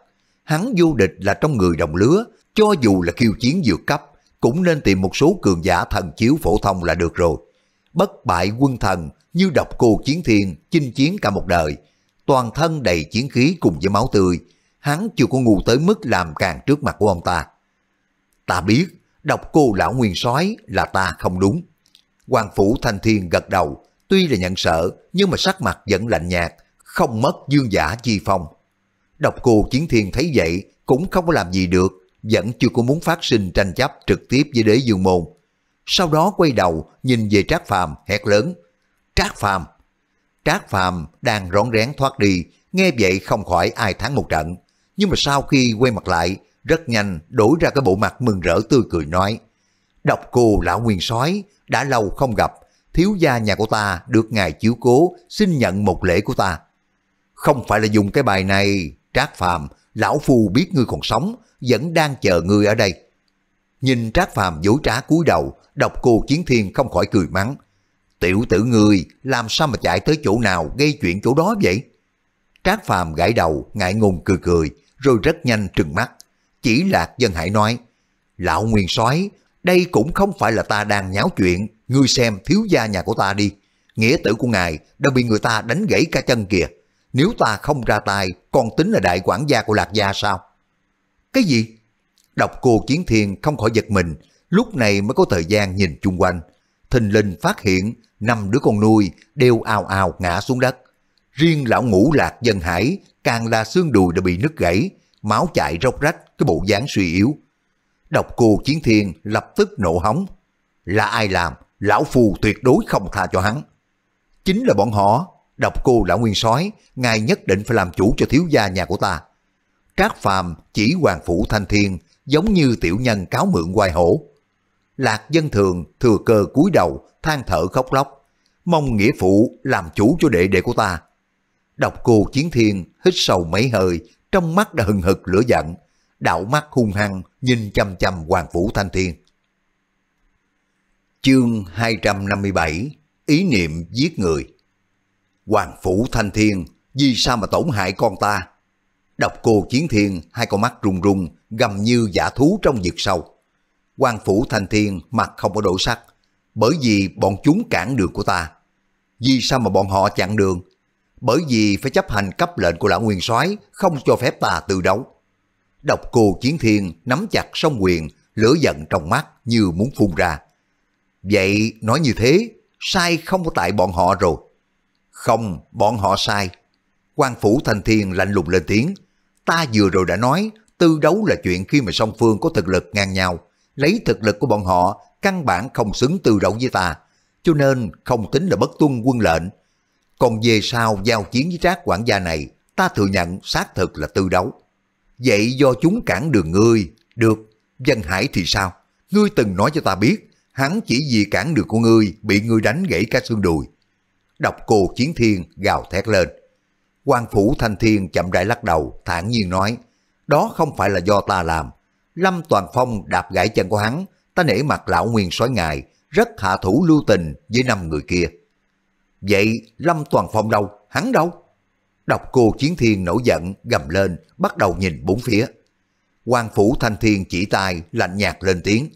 Hắn vô địch là trong người đồng lứa, cho dù là kiêu chiến dược cấp, cũng nên tìm một số cường giả thần chiếu phổ thông là được rồi. Bất bại quân thần như độc cô chiến thiên, chinh chiến cả một đời, toàn thân đầy chiến khí cùng với máu tươi, hắn chưa có ngu tới mức làm càng trước mặt của ông ta. Ta biết, độc cô lão nguyên soái là ta không đúng. Hoàng phủ thanh thiên gật đầu, tuy là nhận sợ, nhưng mà sắc mặt vẫn lạnh nhạt, không mất dương giả chi phong. Độc cô chiến thiên thấy vậy, cũng không có làm gì được, vẫn chưa có muốn phát sinh tranh chấp trực tiếp với đế dương môn. Sau đó quay đầu, nhìn về Trác Phàm hét lớn. Trác Phàm Trác Phàm đang rón rén thoát đi, nghe vậy không khỏi ai thắng một trận nhưng mà sau khi quay mặt lại, rất nhanh đổi ra cái bộ mặt mừng rỡ tươi cười nói. Độc cô lão nguyên sói, đã lâu không gặp, thiếu gia nhà của ta được ngài chiếu cố, xin nhận một lễ của ta. Không phải là dùng cái bài này, Trác Phàm, lão phu biết ngươi còn sống, vẫn đang chờ ngươi ở đây. Nhìn Trác Phàm dối trá cúi đầu, độc cô chiến thiên không khỏi cười mắng. Tiểu tử ngươi, làm sao mà chạy tới chỗ nào gây chuyện chỗ đó vậy? Trác Phàm gãi đầu, ngại ngùng cười cười, rồi rất nhanh trừng mắt. Chỉ Lạc Dân Hải nói, Lão Nguyên soái đây cũng không phải là ta đang nháo chuyện, ngươi xem thiếu gia nhà của ta đi. Nghĩa tử của ngài đã bị người ta đánh gãy cả chân kìa. Nếu ta không ra tay, còn tính là đại quản gia của Lạc Gia sao? Cái gì? độc cô Chiến Thiên không khỏi giật mình, lúc này mới có thời gian nhìn chung quanh. Thình linh phát hiện năm đứa con nuôi đều ào ào ngã xuống đất. Riêng lão ngũ lạc dân hải, càng là xương đùi đã bị nứt gãy, máu chạy róc rách, cái bộ dáng suy yếu. Độc cô chiến thiên lập tức nổ hóng. Là ai làm, lão phù tuyệt đối không tha cho hắn. Chính là bọn họ, độc cô lão nguyên sói, ngài nhất định phải làm chủ cho thiếu gia nhà của ta. Trác phàm chỉ hoàng phủ thanh thiên, giống như tiểu nhân cáo mượn hoài hổ. Lạc dân thường thừa cơ cúi đầu, than thở khóc lóc. Mong nghĩa phụ làm chủ cho đệ đệ của ta, Độc cô chiến thiên hít sâu mấy hơi, trong mắt đã hừng hực lửa giận, đạo mắt hung hăng nhìn chăm chăm Hoàng Vũ Thanh Thiên. Chương 257 Ý niệm giết người Hoàng Phủ Thanh Thiên Vì sao mà tổn hại con ta Độc cô Chiến Thiên Hai con mắt rung rung Gầm như giả thú trong vực sâu Hoàng Phủ Thanh Thiên mặt không có đổi sắc Bởi vì bọn chúng cản đường của ta Vì sao mà bọn họ chặn đường bởi vì phải chấp hành cấp lệnh của lão nguyên soái không cho phép ta tự đấu. Độc cô chiến thiên nắm chặt song quyền, lửa giận trong mắt như muốn phun ra. Vậy nói như thế, sai không có tại bọn họ rồi. Không, bọn họ sai. quan phủ thanh thiên lạnh lùng lên tiếng. Ta vừa rồi đã nói, tư đấu là chuyện khi mà song phương có thực lực ngang nhau. Lấy thực lực của bọn họ, căn bản không xứng tư đấu với ta. Cho nên không tính là bất tuân quân lệnh, còn về sau giao chiến với trác quản gia này, ta thừa nhận xác thực là tư đấu. Vậy do chúng cản đường ngươi, được, dân hải thì sao? Ngươi từng nói cho ta biết, hắn chỉ vì cản đường của ngươi bị ngươi đánh gãy cả xương đùi. đọc cô chiến thiên gào thét lên. quan phủ thanh thiên chậm rãi lắc đầu, thản nhiên nói, đó không phải là do ta làm. Lâm Toàn Phong đạp gãy chân của hắn, ta nể mặt lão nguyên soái ngài, rất hạ thủ lưu tình với năm người kia. Vậy Lâm Toàn Phong đâu? Hắn đâu? Độc cô Chiến Thiên nổi giận, gầm lên, bắt đầu nhìn bốn phía. quan phủ Thanh Thiên chỉ tay, lạnh nhạt lên tiếng.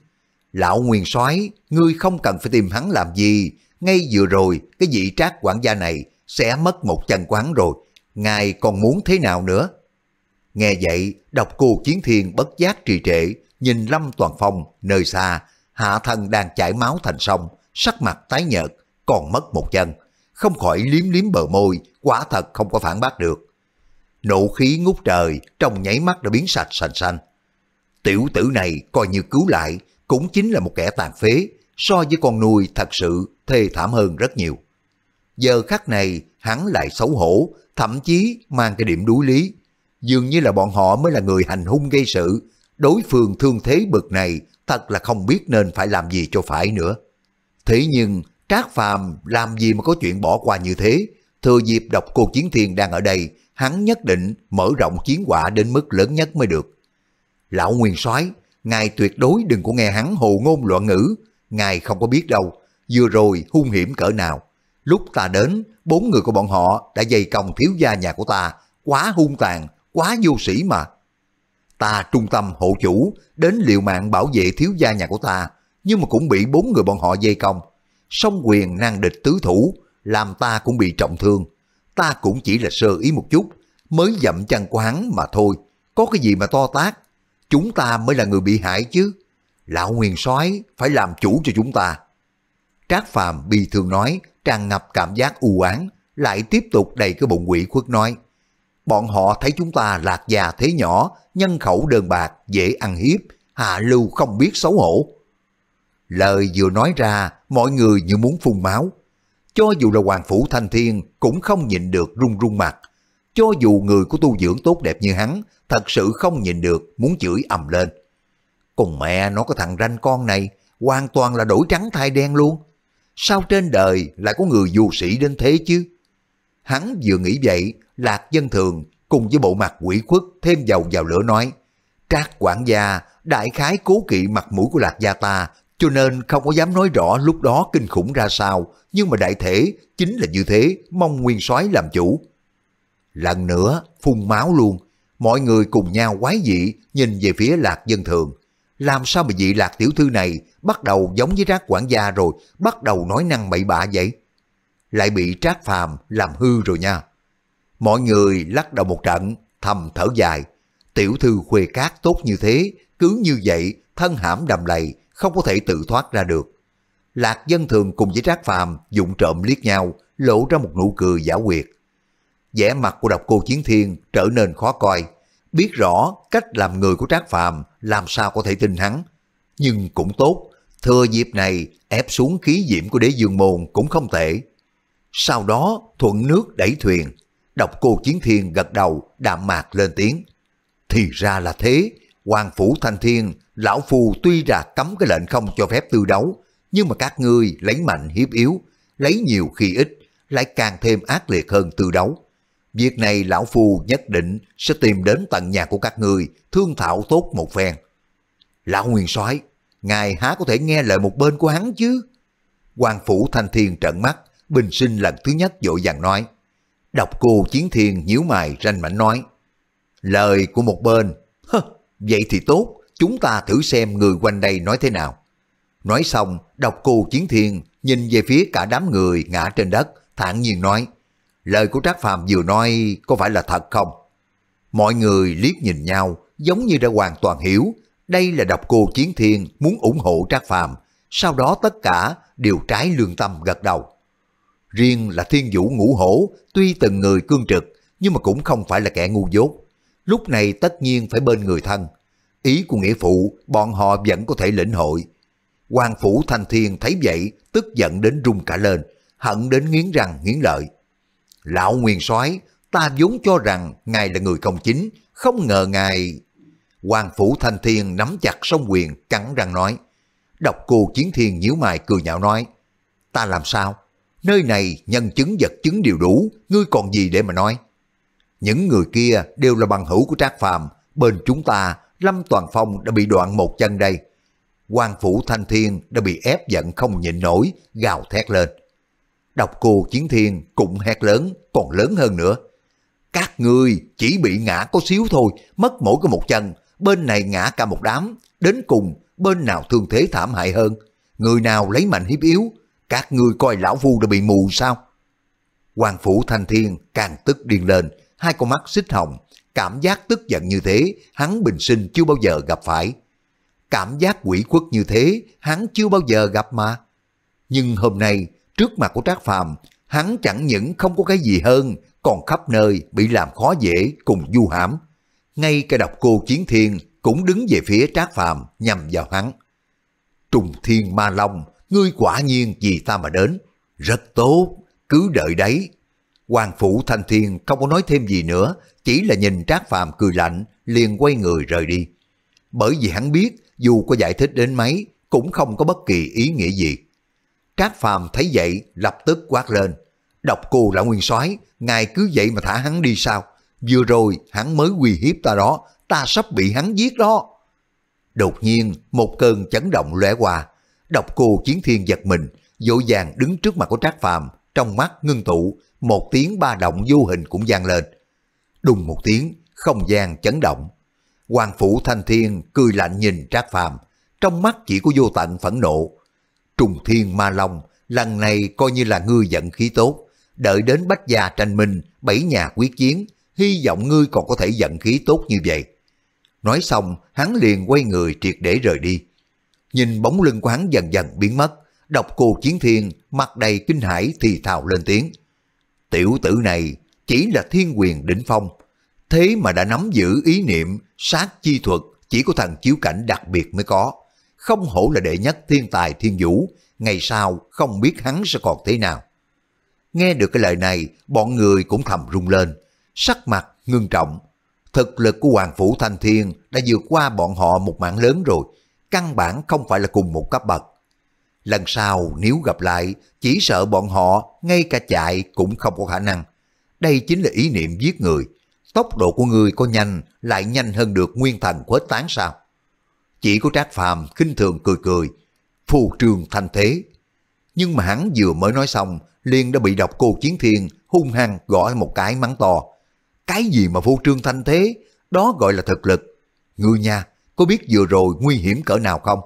Lão Nguyên soái ngươi không cần phải tìm hắn làm gì. Ngay vừa rồi, cái vị trác quản gia này sẽ mất một chân quán rồi. Ngài còn muốn thế nào nữa? Nghe vậy, độc cô Chiến Thiên bất giác trì trệ, nhìn Lâm Toàn Phong nơi xa, hạ thân đang chảy máu thành sông, sắc mặt tái nhợt, còn mất một chân không khỏi liếm liếm bờ môi, quả thật không có phản bác được. Nộ khí ngút trời, trong nháy mắt đã biến sạch sành xanh. Tiểu tử này coi như cứu lại, cũng chính là một kẻ tàn phế, so với con nuôi thật sự thê thảm hơn rất nhiều. Giờ khắc này, hắn lại xấu hổ, thậm chí mang cái điểm đuối lý. Dường như là bọn họ mới là người hành hung gây sự, đối phương thương thế bực này thật là không biết nên phải làm gì cho phải nữa. Thế nhưng Trác Phàm làm gì mà có chuyện bỏ qua như thế? Thừa dịp độc cô Chiến Thiên đang ở đây, hắn nhất định mở rộng chiến quả đến mức lớn nhất mới được. Lão Nguyên soái ngài tuyệt đối đừng có nghe hắn hồ ngôn loạn ngữ, ngài không có biết đâu, vừa rồi hung hiểm cỡ nào. Lúc ta đến, bốn người của bọn họ đã dày còng thiếu gia nhà của ta, quá hung tàn, quá vô sĩ mà. Ta trung tâm hộ chủ, đến liều mạng bảo vệ thiếu gia nhà của ta, nhưng mà cũng bị bốn người bọn họ dây công song quyền năng địch tứ thủ, làm ta cũng bị trọng thương. Ta cũng chỉ là sơ ý một chút, mới dậm chân của hắn mà thôi, có cái gì mà to tác. Chúng ta mới là người bị hại chứ. Lão Nguyên soái phải làm chủ cho chúng ta. Trác Phàm bi thường nói, tràn ngập cảm giác u oán, lại tiếp tục đầy cái bụng quỷ khuất nói. Bọn họ thấy chúng ta lạc già thế nhỏ, nhân khẩu đơn bạc, dễ ăn hiếp, hạ lưu không biết xấu hổ. Lời vừa nói ra, mọi người như muốn phun máu. Cho dù là Hoàng Phủ Thanh Thiên cũng không nhìn được run run mặt. Cho dù người của tu dưỡng tốt đẹp như hắn, thật sự không nhìn được, muốn chửi ầm lên. Cùng mẹ nó có thằng ranh con này, hoàn toàn là đổi trắng thay đen luôn. Sao trên đời lại có người vô sĩ đến thế chứ? Hắn vừa nghĩ vậy, Lạc Dân Thường cùng với bộ mặt quỷ khuất thêm dầu vào lửa nói. Trác quản gia, đại khái cố kỵ mặt mũi của Lạc gia ta cho nên không có dám nói rõ lúc đó kinh khủng ra sao, nhưng mà đại thể chính là như thế, mong nguyên soái làm chủ. Lần nữa, phun máu luôn, mọi người cùng nhau quái dị nhìn về phía lạc dân thường. Làm sao mà dị lạc tiểu thư này bắt đầu giống với rác quản gia rồi, bắt đầu nói năng bậy bạ vậy? Lại bị trác phàm làm hư rồi nha. Mọi người lắc đầu một trận, thầm thở dài. Tiểu thư khuê cát tốt như thế, cứ như vậy, thân hãm đầm lầy, không có thể tự thoát ra được. Lạc dân thường cùng với Trác Phàm dụng trộm liếc nhau, lộ ra một nụ cười giả quyệt. vẻ mặt của độc cô Chiến Thiên trở nên khó coi, biết rõ cách làm người của Trác Phàm làm sao có thể tin hắn. Nhưng cũng tốt, thừa dịp này ép xuống khí diễm của đế dương môn cũng không tệ. Sau đó thuận nước đẩy thuyền, độc cô Chiến Thiên gật đầu đạm mạc lên tiếng. Thì ra là thế, Hoàng Phủ Thanh Thiên Lão phù tuy ra cấm cái lệnh không cho phép tư đấu, nhưng mà các ngươi lấy mạnh hiếp yếu, lấy nhiều khi ít, lại càng thêm ác liệt hơn tư đấu. Việc này Lão phù nhất định sẽ tìm đến tận nhà của các ngươi, thương thảo tốt một phen. Lão Nguyên soái ngài há có thể nghe lời một bên của hắn chứ? hoàng Phủ Thanh Thiên trợn mắt, bình sinh lần thứ nhất dội vàng nói. độc cô Chiến Thiên nhíu mày ranh mảnh nói. Lời của một bên, hơ, vậy thì tốt, chúng ta thử xem người quanh đây nói thế nào. Nói xong, đọc cô Chiến Thiên nhìn về phía cả đám người ngã trên đất, thản nhiên nói, lời của Trác Phàm vừa nói có phải là thật không? Mọi người liếc nhìn nhau, giống như đã hoàn toàn hiểu, đây là đọc cô Chiến Thiên muốn ủng hộ Trác Phàm sau đó tất cả đều trái lương tâm gật đầu. Riêng là Thiên Vũ Ngũ Hổ, tuy từng người cương trực, nhưng mà cũng không phải là kẻ ngu dốt. Lúc này tất nhiên phải bên người thân, ý của nghĩa phụ bọn họ vẫn có thể lĩnh hội. Quan phủ thanh thiên thấy vậy, tức giận đến rung cả lên, hận đến nghiến răng nghiến lợi. Lão nguyên soái ta vốn cho rằng ngài là người công chính, không ngờ ngài... Quan phủ thanh thiên nắm chặt song quyền, cắn răng nói. Độc cô chiến thiên nhíu mày cười nhạo nói, ta làm sao? Nơi này nhân chứng vật chứng đều đủ, ngươi còn gì để mà nói? Những người kia đều là bằng hữu của Trác Phàm, bên chúng ta Lâm Toàn Phong đã bị đoạn một chân đây. quan Phủ Thanh Thiên đã bị ép giận không nhịn nổi, gào thét lên. Độc cô Chiến Thiên cũng hét lớn, còn lớn hơn nữa. Các người chỉ bị ngã có xíu thôi, mất mỗi cái một chân, bên này ngã cả một đám, đến cùng bên nào thương thế thảm hại hơn, người nào lấy mạnh hiếp yếu, các người coi lão phu đã bị mù sao? Hoàng phủ thanh thiên càng tức điên lên, hai con mắt xích hồng, Cảm giác tức giận như thế, hắn bình sinh chưa bao giờ gặp phải. Cảm giác quỷ quất như thế, hắn chưa bao giờ gặp mà. Nhưng hôm nay, trước mặt của Trác Phàm, hắn chẳng những không có cái gì hơn, còn khắp nơi bị làm khó dễ cùng du hãm. Ngay cả độc cô Chiến Thiên cũng đứng về phía Trác Phàm nhằm vào hắn. Trùng Thiên Ma Long, ngươi quả nhiên vì ta mà đến. Rất tốt, cứ đợi đấy, Hoàng Phủ Thanh Thiên không có nói thêm gì nữa, chỉ là nhìn Trác Phạm cười lạnh, liền quay người rời đi. Bởi vì hắn biết, dù có giải thích đến mấy, cũng không có bất kỳ ý nghĩa gì. Trác Phạm thấy vậy, lập tức quát lên. Độc cô là nguyên soái ngài cứ vậy mà thả hắn đi sao? Vừa rồi, hắn mới uy hiếp ta đó, ta sắp bị hắn giết đó. Đột nhiên, một cơn chấn động lóe qua. Độc cô chiến thiên giật mình, dỗ dàng đứng trước mặt của Trác Phạm, trong mắt ngưng tụ, một tiếng ba động vô hình cũng vang lên. Đùng một tiếng, không gian chấn động. Hoàng phủ thanh thiên cười lạnh nhìn Trác Phàm, trong mắt chỉ có vô tận phẫn nộ. Trùng thiên ma long, lần này coi như là ngươi giận khí tốt, đợi đến bách gia tranh minh, bảy nhà quyết chiến, hy vọng ngươi còn có thể giận khí tốt như vậy. Nói xong, hắn liền quay người triệt để rời đi. Nhìn bóng lưng của hắn dần dần biến mất, độc cô chiến thiên, mặt đầy kinh hãi thì thào lên tiếng. Tiểu tử này chỉ là thiên quyền đỉnh phong, thế mà đã nắm giữ ý niệm sát chi thuật chỉ có thần chiếu cảnh đặc biệt mới có. Không hổ là đệ nhất thiên tài thiên vũ, ngày sau không biết hắn sẽ còn thế nào. Nghe được cái lời này, bọn người cũng thầm rung lên, sắc mặt ngưng trọng. Thực lực của Hoàng Phủ Thanh Thiên đã vượt qua bọn họ một mạng lớn rồi, căn bản không phải là cùng một cấp bậc. Lần sau nếu gặp lại, chỉ sợ bọn họ ngay cả chạy cũng không có khả năng. Đây chính là ý niệm giết người. Tốc độ của người có nhanh lại nhanh hơn được nguyên thần khuếch tán sao? Chỉ có Trác Phàm khinh thường cười cười, phù trường thanh thế. Nhưng mà hắn vừa mới nói xong, liền đã bị độc cô Chiến Thiên hung hăng gõ một cái mắng to. Cái gì mà phù trương thanh thế, đó gọi là thực lực. người nhà có biết vừa rồi nguy hiểm cỡ nào không?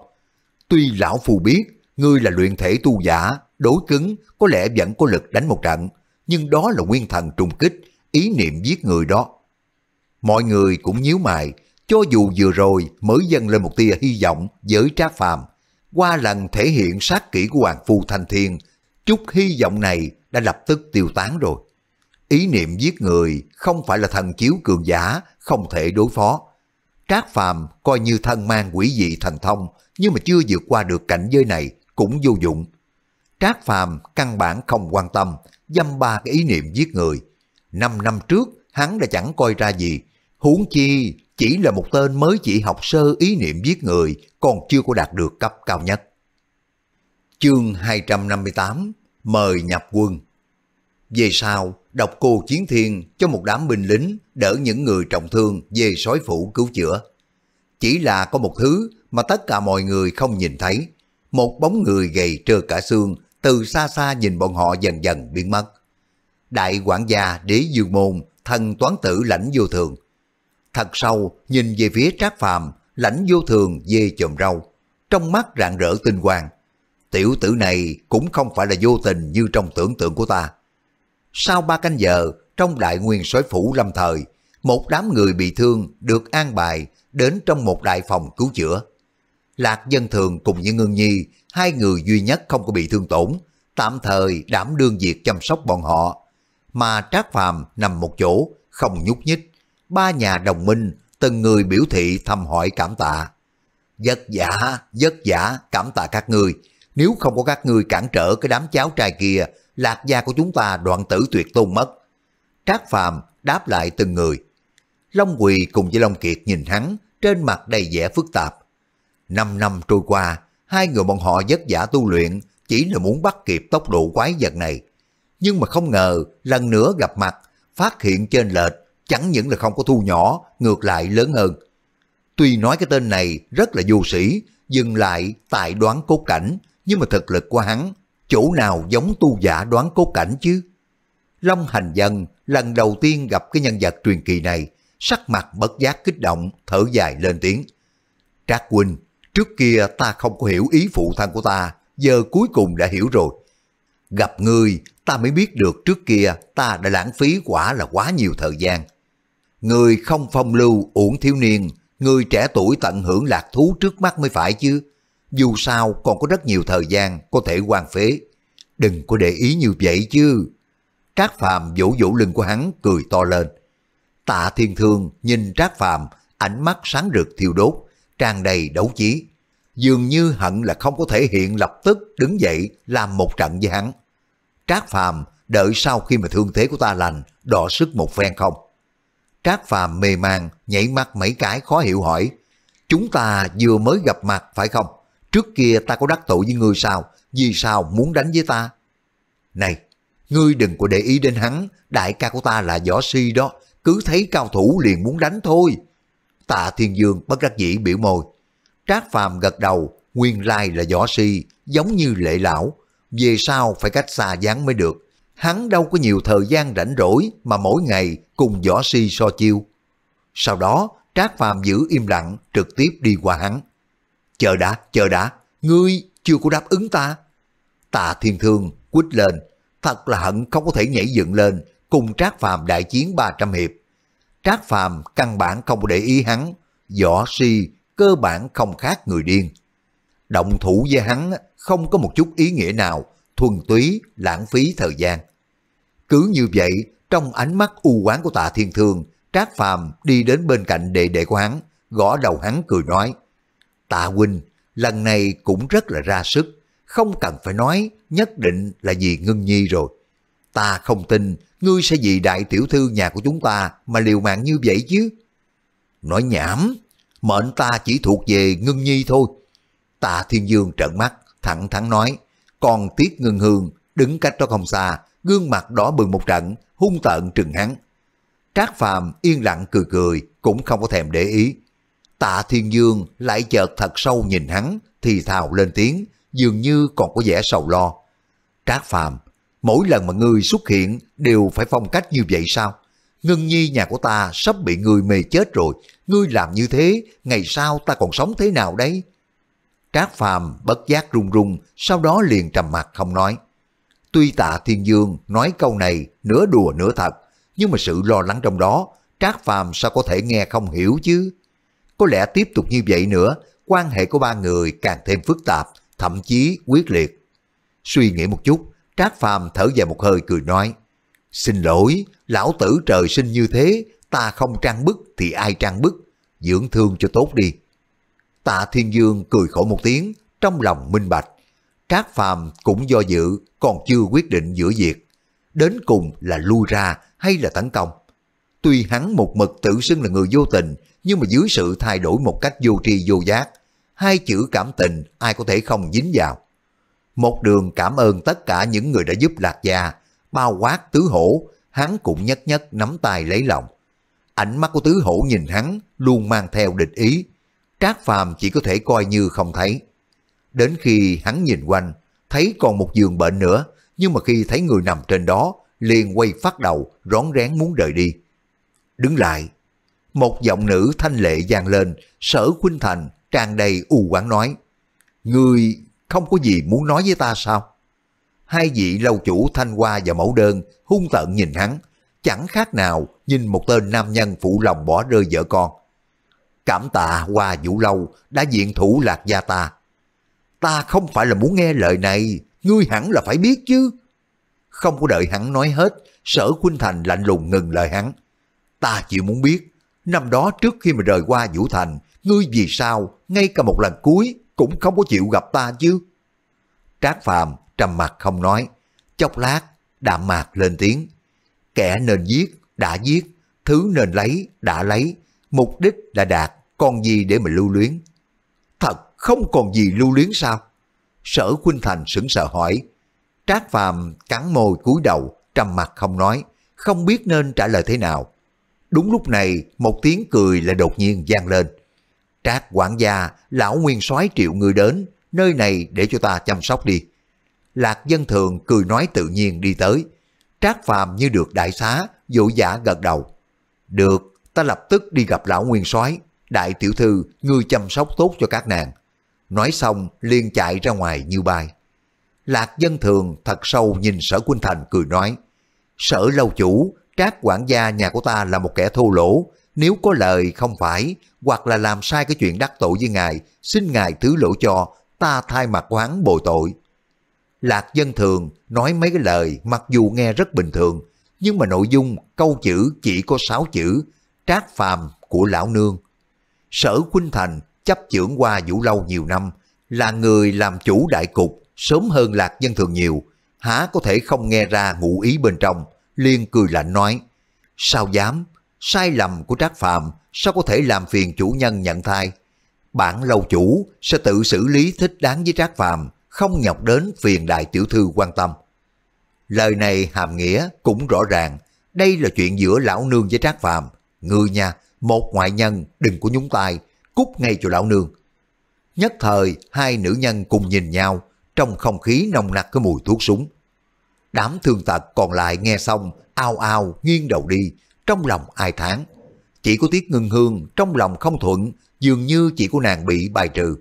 Tuy lão phù biết Ngươi là luyện thể tu giả, đối cứng, có lẽ vẫn có lực đánh một trận, nhưng đó là nguyên thần trùng kích, ý niệm giết người đó. Mọi người cũng nhíu mày, cho dù vừa rồi mới dâng lên một tia hy vọng với Trác Phàm, qua lần thể hiện sát kỹ của Hoàng Phu Thanh Thiên, chút hy vọng này đã lập tức tiêu tán rồi. Ý niệm giết người không phải là thần chiếu cường giả, không thể đối phó. Trác Phàm coi như thân mang quỷ dị thần thông, nhưng mà chưa vượt qua được cảnh giới này, cũng vô dụng. Trác Phàm căn bản không quan tâm, dâm ba cái ý niệm giết người. Năm năm trước, hắn đã chẳng coi ra gì. Huống chi, chỉ là một tên mới chỉ học sơ ý niệm giết người, còn chưa có đạt được cấp cao nhất. Chương 258 Mời nhập quân Về sau, đọc cô chiến thiên cho một đám binh lính đỡ những người trọng thương về sói phủ cứu chữa. Chỉ là có một thứ mà tất cả mọi người không nhìn thấy, một bóng người gầy trơ cả xương từ xa xa nhìn bọn họ dần dần biến mất. Đại quản gia đế dương môn, thần toán tử lãnh vô thường. Thật sâu nhìn về phía trác phàm, lãnh vô thường dê chồm râu, trong mắt rạng rỡ tinh quang. Tiểu tử này cũng không phải là vô tình như trong tưởng tượng của ta. Sau ba canh giờ, trong đại nguyên soái phủ lâm thời, một đám người bị thương được an bài đến trong một đại phòng cứu chữa. Lạc Dân Thường cùng với Ngưng Nhi, hai người duy nhất không có bị thương tổn, tạm thời đảm đương việc chăm sóc bọn họ. Mà Trác Phàm nằm một chỗ, không nhúc nhích. Ba nhà đồng minh, từng người biểu thị thăm hỏi cảm tạ. Giấc giả, giấc giả, cảm tạ các người. Nếu không có các người cản trở cái đám cháu trai kia, lạc gia của chúng ta đoạn tử tuyệt tôn mất. Trác Phàm đáp lại từng người. Long Quỳ cùng với Long Kiệt nhìn hắn, trên mặt đầy vẻ phức tạp. Năm năm trôi qua, hai người bọn họ vất vả tu luyện chỉ là muốn bắt kịp tốc độ quái vật này. Nhưng mà không ngờ, lần nữa gặp mặt, phát hiện trên lệch, chẳng những là không có thu nhỏ, ngược lại lớn hơn. Tuy nói cái tên này rất là vô sĩ, dừng lại tại đoán cốt cảnh, nhưng mà thực lực của hắn, chỗ nào giống tu giả đoán cốt cảnh chứ? Long Hành Dân lần đầu tiên gặp cái nhân vật truyền kỳ này, sắc mặt bất giác kích động, thở dài lên tiếng. Trác Huynh, Trước kia ta không có hiểu ý phụ thân của ta, giờ cuối cùng đã hiểu rồi. Gặp ngươi, ta mới biết được trước kia ta đã lãng phí quả là quá nhiều thời gian. Người không phong lưu uổng thiếu niên, người trẻ tuổi tận hưởng lạc thú trước mắt mới phải chứ. Dù sao còn có rất nhiều thời gian có thể quan phế. Đừng có để ý như vậy chứ. Trác Phàm vỗ vỗ lưng của hắn cười to lên. Tạ Thiên Thương nhìn Trác Phàm, ánh mắt sáng rực thiêu đốt, tràn đầy đấu chí. Dường như hận là không có thể hiện lập tức đứng dậy làm một trận với hắn. Trác Phàm đợi sau khi mà thương thế của ta lành, đỏ sức một phen không? Trác Phàm mê man nhảy mắt mấy cái khó hiểu hỏi. Chúng ta vừa mới gặp mặt phải không? Trước kia ta có đắc tội với ngươi sao? Vì sao muốn đánh với ta? Này, ngươi đừng có để ý đến hắn, đại ca của ta là võ si đó, cứ thấy cao thủ liền muốn đánh thôi. Tạ Thiên Dương bất đắc dĩ biểu môi. Trác Phàm gật đầu, nguyên lai là võ si, giống như lệ lão. Về sau phải cách xa dáng mới được. Hắn đâu có nhiều thời gian rảnh rỗi mà mỗi ngày cùng võ si so chiêu. Sau đó, Trác Phàm giữ im lặng, trực tiếp đi qua hắn. Chờ đã, chờ đã, ngươi chưa có đáp ứng ta. Tạ Thiên Thương quýt lên, thật là hận không có thể nhảy dựng lên, cùng Trác Phàm đại chiến 300 hiệp. Trác Phàm căn bản không để ý hắn, võ si cơ bản không khác người điên. Động thủ với hắn không có một chút ý nghĩa nào, thuần túy lãng phí thời gian. Cứ như vậy, trong ánh mắt u quán của tạ thiên thương, Trác Phàm đi đến bên cạnh đệ đệ của hắn, gõ đầu hắn cười nói. Tạ huynh, lần này cũng rất là ra sức, không cần phải nói, nhất định là vì ngưng nhi rồi. Ta không tin ngươi sẽ vì đại tiểu thư nhà của chúng ta mà liều mạng như vậy chứ? Nói nhảm, mệnh ta chỉ thuộc về ngân nhi thôi. Tạ Thiên Dương trợn mắt, thẳng thắn nói, còn Tiết Ngân Hương đứng cách đó không xa, gương mặt đỏ bừng một trận, hung tợn trừng hắn. Trác Phàm yên lặng cười cười, cũng không có thèm để ý. Tạ Thiên Dương lại chợt thật sâu nhìn hắn, thì thào lên tiếng, dường như còn có vẻ sầu lo. Trác Phàm mỗi lần mà ngươi xuất hiện đều phải phong cách như vậy sao? Ngân nhi nhà của ta sắp bị ngươi mê chết rồi, ngươi làm như thế, ngày sau ta còn sống thế nào đấy? Trác Phàm bất giác run run, sau đó liền trầm mặt không nói. Tuy tạ Thiên Dương nói câu này nửa đùa nửa thật, nhưng mà sự lo lắng trong đó, Trác Phàm sao có thể nghe không hiểu chứ? Có lẽ tiếp tục như vậy nữa, quan hệ của ba người càng thêm phức tạp, thậm chí quyết liệt. Suy nghĩ một chút, Trác Phàm thở dài một hơi cười nói, Xin lỗi, lão tử trời sinh như thế, ta không trang bức thì ai trang bức, dưỡng thương cho tốt đi. Tạ Thiên Dương cười khổ một tiếng, trong lòng minh bạch. Trác Phàm cũng do dự, còn chưa quyết định giữa việc. Đến cùng là lui ra hay là tấn công. Tuy hắn một mực tự xưng là người vô tình, nhưng mà dưới sự thay đổi một cách vô tri vô giác, hai chữ cảm tình ai có thể không dính vào. Một đường cảm ơn tất cả những người đã giúp Lạc Gia, bao quát tứ hổ, hắn cũng nhất nhất nắm tay lấy lòng. Ánh mắt của tứ hổ nhìn hắn luôn mang theo địch ý. Trác phàm chỉ có thể coi như không thấy. Đến khi hắn nhìn quanh, thấy còn một giường bệnh nữa, nhưng mà khi thấy người nằm trên đó, liền quay phát đầu, rón rén muốn rời đi. Đứng lại, một giọng nữ thanh lệ vang lên, sở khuynh thành, tràn đầy u quán nói. người không có gì muốn nói với ta sao? Hai vị lâu chủ Thanh Hoa và Mẫu Đơn hung tợn nhìn hắn, chẳng khác nào nhìn một tên nam nhân phụ lòng bỏ rơi vợ con. Cảm tạ Hoa Vũ Lâu đã diện thủ lạc gia ta. Ta không phải là muốn nghe lời này, ngươi hẳn là phải biết chứ. Không có đợi hắn nói hết, sở Khuynh Thành lạnh lùng ngừng lời hắn. Ta chỉ muốn biết, năm đó trước khi mà rời qua Vũ Thành, ngươi vì sao ngay cả một lần cuối cũng không có chịu gặp ta chứ. Trác Phàm trầm mặt không nói, chốc lát đạm mạc lên tiếng. Kẻ nên giết, đã giết, thứ nên lấy, đã lấy, mục đích đã đạt, còn gì để mà lưu luyến. Thật không còn gì lưu luyến sao? Sở Khuynh Thành sững sờ hỏi. Trác Phàm cắn môi cúi đầu, trầm mặt không nói, không biết nên trả lời thế nào. Đúng lúc này, một tiếng cười lại đột nhiên vang lên. Trác quản gia, lão nguyên soái triệu người đến, nơi này để cho ta chăm sóc đi. Lạc dân thường cười nói tự nhiên đi tới. Trác phàm như được đại xá, vội giả gật đầu. Được, ta lập tức đi gặp lão nguyên soái đại tiểu thư người chăm sóc tốt cho các nàng nói xong liền chạy ra ngoài như bay lạc dân thường thật sâu nhìn sở quynh thành cười nói sở lâu chủ trác quản gia nhà của ta là một kẻ thô lỗ nếu có lời không phải hoặc là làm sai cái chuyện đắc tội với ngài, xin ngài thứ lỗi cho, ta thay mặt quán bồi tội. Lạc dân thường nói mấy cái lời mặc dù nghe rất bình thường, nhưng mà nội dung câu chữ chỉ có sáu chữ, trác phàm của lão nương. Sở Khuynh Thành chấp trưởng qua Vũ Lâu nhiều năm, là người làm chủ đại cục sớm hơn Lạc dân thường nhiều, há có thể không nghe ra ngụ ý bên trong, liền cười lạnh nói, sao dám sai lầm của Trác Phàm sao có thể làm phiền chủ nhân nhận thai. Bản lâu chủ sẽ tự xử lý thích đáng với Trác Phàm không nhọc đến phiền đại tiểu thư quan tâm. Lời này hàm nghĩa cũng rõ ràng, đây là chuyện giữa lão nương với Trác Phàm, người nhà, một ngoại nhân đừng có nhúng tay, cút ngay cho lão nương. Nhất thời hai nữ nhân cùng nhìn nhau, trong không khí nồng nặc cái mùi thuốc súng. Đám thương tật còn lại nghe xong, ao ao nghiêng đầu đi, trong lòng ai tháng. Chỉ có tiếc ngưng Hương trong lòng không thuận, dường như chỉ của nàng bị bài trừ.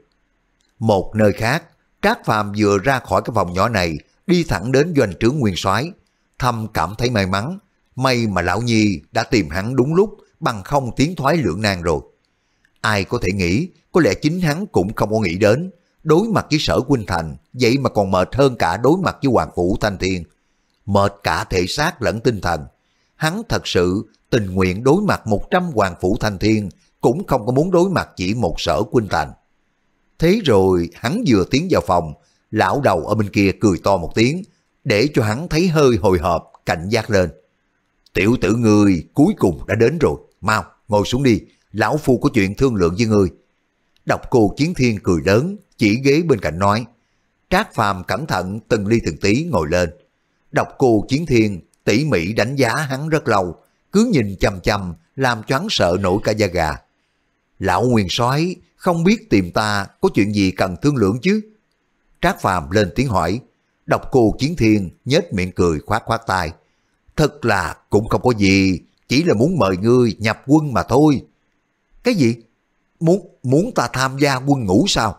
Một nơi khác, Trác Phàm vừa ra khỏi cái vòng nhỏ này, đi thẳng đến doanh trưởng Nguyên Soái, thầm cảm thấy may mắn, may mà lão nhi đã tìm hắn đúng lúc, bằng không tiến thoái lưỡng nan rồi. Ai có thể nghĩ, có lẽ chính hắn cũng không có nghĩ đến, đối mặt với sở Quynh Thành, vậy mà còn mệt hơn cả đối mặt với Hoàng Phủ Thanh Thiên. Mệt cả thể xác lẫn tinh thần, hắn thật sự tình nguyện đối mặt 100 hoàng phủ thanh thiên, cũng không có muốn đối mặt chỉ một sở Quynh Thành. Thế rồi hắn vừa tiến vào phòng, lão đầu ở bên kia cười to một tiếng, để cho hắn thấy hơi hồi hộp, cảnh giác lên. Tiểu tử người cuối cùng đã đến rồi, mau ngồi xuống đi, lão phu có chuyện thương lượng với người. Độc cô Chiến Thiên cười lớn, chỉ ghế bên cạnh nói. Trác Phàm cẩn thận từng ly từng tí ngồi lên. Độc cô Chiến Thiên tỉ mỉ đánh giá hắn rất lâu, cứ nhìn chằm chằm làm choáng sợ nổi cả da gà. Lão nguyên soái không biết tìm ta có chuyện gì cần thương lượng chứ? Trác Phàm lên tiếng hỏi, độc cô chiến thiên nhếch miệng cười khoát khoát tay. Thật là cũng không có gì, chỉ là muốn mời ngươi nhập quân mà thôi. Cái gì? Muốn muốn ta tham gia quân ngũ sao?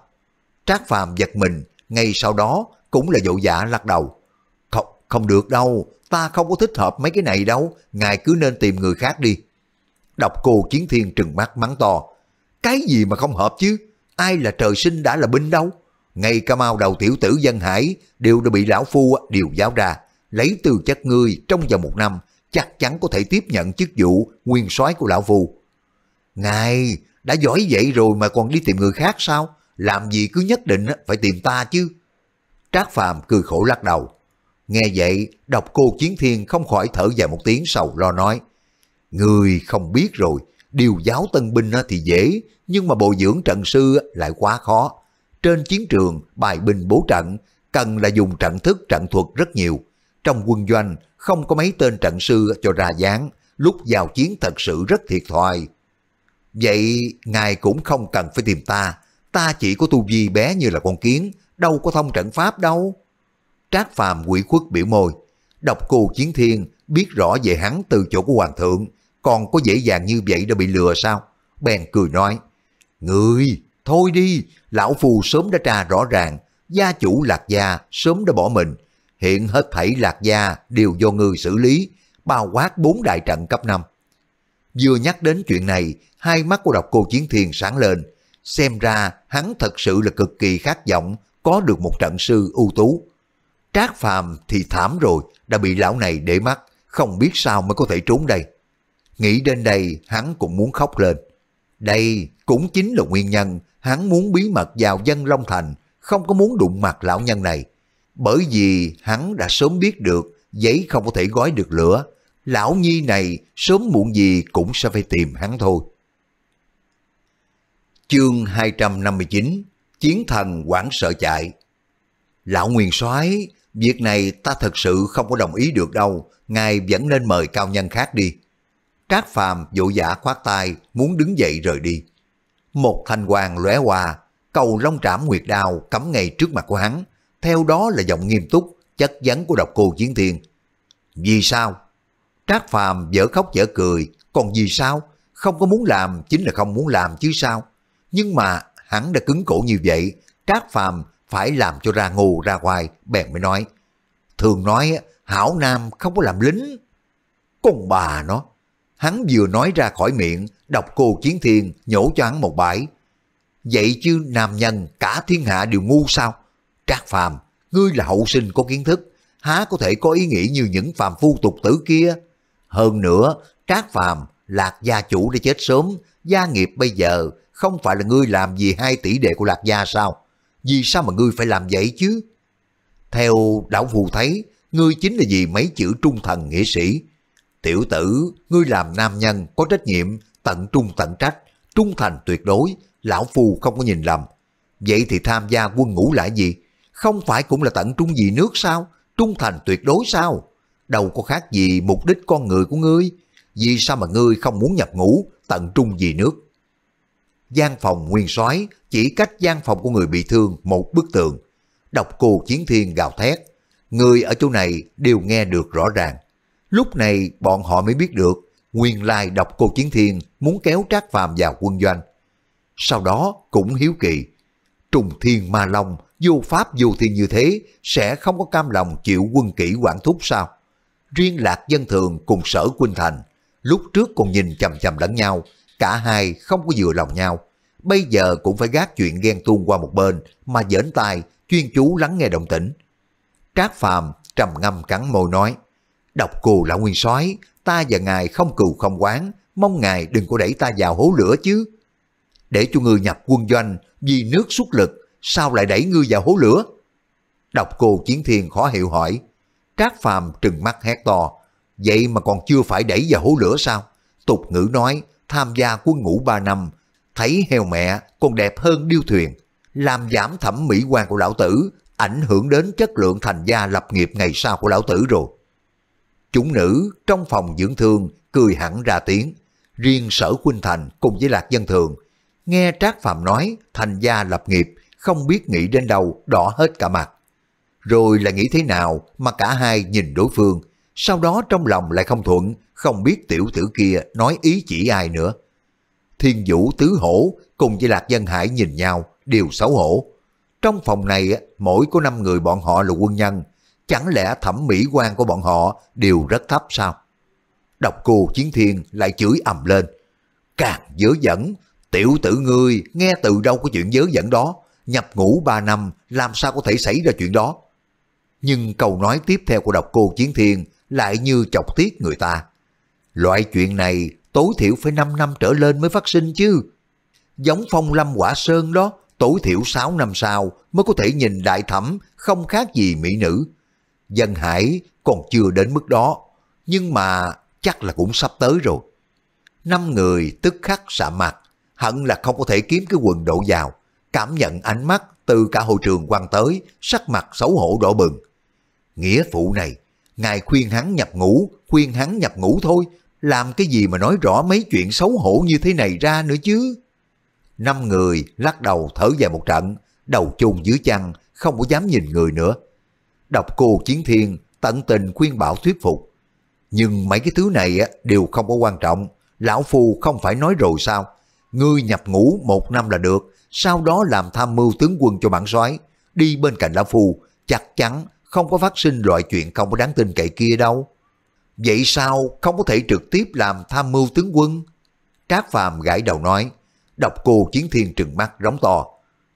Trác Phàm giật mình, ngay sau đó cũng là dỗ dã lắc đầu. Không, không được đâu, ta không có thích hợp mấy cái này đâu, ngài cứ nên tìm người khác đi. Đọc cô chiến thiên trừng mắt mắng to, cái gì mà không hợp chứ, ai là trời sinh đã là binh đâu. Ngay cả mau đầu tiểu tử dân hải đều đã bị lão phu điều giáo ra, lấy từ chất ngươi trong vòng một năm, chắc chắn có thể tiếp nhận chức vụ nguyên soái của lão phu. Ngài, đã giỏi vậy rồi mà còn đi tìm người khác sao? Làm gì cứ nhất định phải tìm ta chứ. Trác Phàm cười khổ lắc đầu. Nghe vậy, đọc cô Chiến Thiên không khỏi thở dài một tiếng sầu lo nói. Người không biết rồi, điều giáo tân binh thì dễ, nhưng mà bồi dưỡng trận sư lại quá khó. Trên chiến trường, bài binh bố trận, cần là dùng trận thức trận thuật rất nhiều. Trong quân doanh, không có mấy tên trận sư cho ra dáng, lúc giao chiến thật sự rất thiệt thòi. Vậy ngài cũng không cần phải tìm ta, ta chỉ có tu vi bé như là con kiến, đâu có thông trận pháp đâu. Trác Phàm quỷ khuất biểu môi, Độc cù chiến thiên biết rõ về hắn từ chỗ của hoàng thượng, còn có dễ dàng như vậy đã bị lừa sao? Bèn cười nói, người thôi đi, lão phù sớm đã tra rõ ràng, gia chủ lạc gia sớm đã bỏ mình, hiện hết thảy lạc gia đều do người xử lý, bao quát bốn đại trận cấp năm. Vừa nhắc đến chuyện này, hai mắt của độc cô Chiến Thiền sáng lên, xem ra hắn thật sự là cực kỳ khát vọng có được một trận sư ưu tú. Trác Phàm thì thảm rồi, đã bị lão này để mắt, không biết sao mới có thể trốn đây. Nghĩ đến đây, hắn cũng muốn khóc lên. Đây cũng chính là nguyên nhân hắn muốn bí mật vào dân Long Thành, không có muốn đụng mặt lão nhân này. Bởi vì hắn đã sớm biết được giấy không có thể gói được lửa, lão nhi này sớm muộn gì cũng sẽ phải tìm hắn thôi. Chương 259 Chiến thần quảng sợ chạy Lão Nguyên soái Việc này ta thật sự không có đồng ý được đâu, ngài vẫn nên mời cao nhân khác đi. Trác Phàm vội vã khoát tay, muốn đứng dậy rời đi. Một thanh quang lóe qua, cầu long trảm nguyệt đao cắm ngay trước mặt của hắn, theo đó là giọng nghiêm túc, chất vấn của độc cô chiến thiên. Vì sao? Trác Phàm dở khóc dở cười, còn vì sao? Không có muốn làm chính là không muốn làm chứ sao? Nhưng mà hắn đã cứng cổ như vậy, Trác Phàm phải làm cho ra ngu ra ngoài, bèn mới nói. Thường nói, hảo nam không có làm lính. Con bà nó, hắn vừa nói ra khỏi miệng, đọc cô chiến thiên nhổ cho hắn một bãi. Vậy chứ nam nhân cả thiên hạ đều ngu sao? Trác phàm, ngươi là hậu sinh có kiến thức, há có thể có ý nghĩ như những phàm phu tục tử kia. Hơn nữa, trác phàm, lạc gia chủ đã chết sớm, gia nghiệp bây giờ không phải là ngươi làm gì hai tỷ đệ của lạc gia sao? vì sao mà ngươi phải làm vậy chứ? Theo đạo phù thấy, ngươi chính là vì mấy chữ trung thần nghĩa sĩ. Tiểu tử, ngươi làm nam nhân có trách nhiệm, tận trung tận trách, trung thành tuyệt đối, lão phù không có nhìn lầm. Vậy thì tham gia quân ngũ lại gì? Không phải cũng là tận trung vì nước sao? Trung thành tuyệt đối sao? Đâu có khác gì mục đích con người của ngươi? Vì sao mà ngươi không muốn nhập ngũ, tận trung vì nước? Giang phòng nguyên soái chỉ cách gian phòng của người bị thương một bức tường. Độc cô chiến thiên gào thét, người ở chỗ này đều nghe được rõ ràng. Lúc này bọn họ mới biết được nguyên lai độc cô chiến thiên muốn kéo trác phàm vào quân doanh. Sau đó cũng hiếu kỳ, trùng thiên ma long vô pháp vô thiên như thế sẽ không có cam lòng chịu quân kỷ quản thúc sao? Riêng lạc dân thường cùng sở quân Thành, lúc trước còn nhìn chầm chầm lẫn nhau, cả hai không có vừa lòng nhau, bây giờ cũng phải gác chuyện ghen tuông qua một bên mà dễn tai chuyên chú lắng nghe đồng tỉnh Trác Phàm trầm ngâm cắn môi nói, độc cù lão nguyên soái, ta và ngài không cừu không quán, mong ngài đừng có đẩy ta vào hố lửa chứ. Để cho người nhập quân doanh vì nước xuất lực, sao lại đẩy ngươi vào hố lửa? Độc cô chiến thiên khó hiểu hỏi, Trác Phàm trừng mắt hét to, vậy mà còn chưa phải đẩy vào hố lửa sao? Tục ngữ nói, tham gia quân ngũ ba năm Thấy heo mẹ còn đẹp hơn điêu thuyền, làm giảm thẩm mỹ quan của lão tử, ảnh hưởng đến chất lượng thành gia lập nghiệp ngày sau của lão tử rồi. Chúng nữ trong phòng dưỡng thương cười hẳn ra tiếng, riêng sở Khuynh Thành cùng với Lạc Dân Thường, nghe Trác Phạm nói thành gia lập nghiệp, không biết nghĩ đến đâu đỏ hết cả mặt. Rồi là nghĩ thế nào mà cả hai nhìn đối phương, sau đó trong lòng lại không thuận, không biết tiểu tử kia nói ý chỉ ai nữa. Thiên Vũ Tứ Hổ cùng với Lạc Dân Hải nhìn nhau, đều xấu hổ. Trong phòng này, mỗi có năm người bọn họ là quân nhân, chẳng lẽ thẩm mỹ quan của bọn họ đều rất thấp sao? Độc cô Chiến Thiên lại chửi ầm lên. Càng dớ dẫn, tiểu tử ngươi nghe từ đâu có chuyện dớ dẫn đó, nhập ngũ ba năm làm sao có thể xảy ra chuyện đó? Nhưng câu nói tiếp theo của độc cô Chiến Thiên lại như chọc tiết người ta. Loại chuyện này tối thiểu phải 5 năm trở lên mới phát sinh chứ. Giống phong lâm quả sơn đó, tối thiểu 6 năm sau mới có thể nhìn đại thẩm không khác gì mỹ nữ. Dân Hải còn chưa đến mức đó, nhưng mà chắc là cũng sắp tới rồi. Năm người tức khắc sạ mặt, hận là không có thể kiếm cái quần độ vào, cảm nhận ánh mắt từ cả hội trường quan tới, sắc mặt xấu hổ đỏ bừng. Nghĩa phụ này, ngài khuyên hắn nhập ngũ, khuyên hắn nhập ngũ thôi, làm cái gì mà nói rõ mấy chuyện xấu hổ như thế này ra nữa chứ. Năm người lắc đầu thở dài một trận, đầu chôn dưới chăn, không có dám nhìn người nữa. Đọc cô Chiến Thiên tận tình khuyên bảo thuyết phục. Nhưng mấy cái thứ này đều không có quan trọng, lão phu không phải nói rồi sao. Ngươi nhập ngũ một năm là được, sau đó làm tham mưu tướng quân cho bản soái đi bên cạnh lão phu, chắc chắn không có phát sinh loại chuyện không có đáng tin cậy kia đâu. Vậy sao không có thể trực tiếp làm tham mưu tướng quân? Trác Phàm gãi đầu nói, độc cô chiến thiên trừng mắt rống to.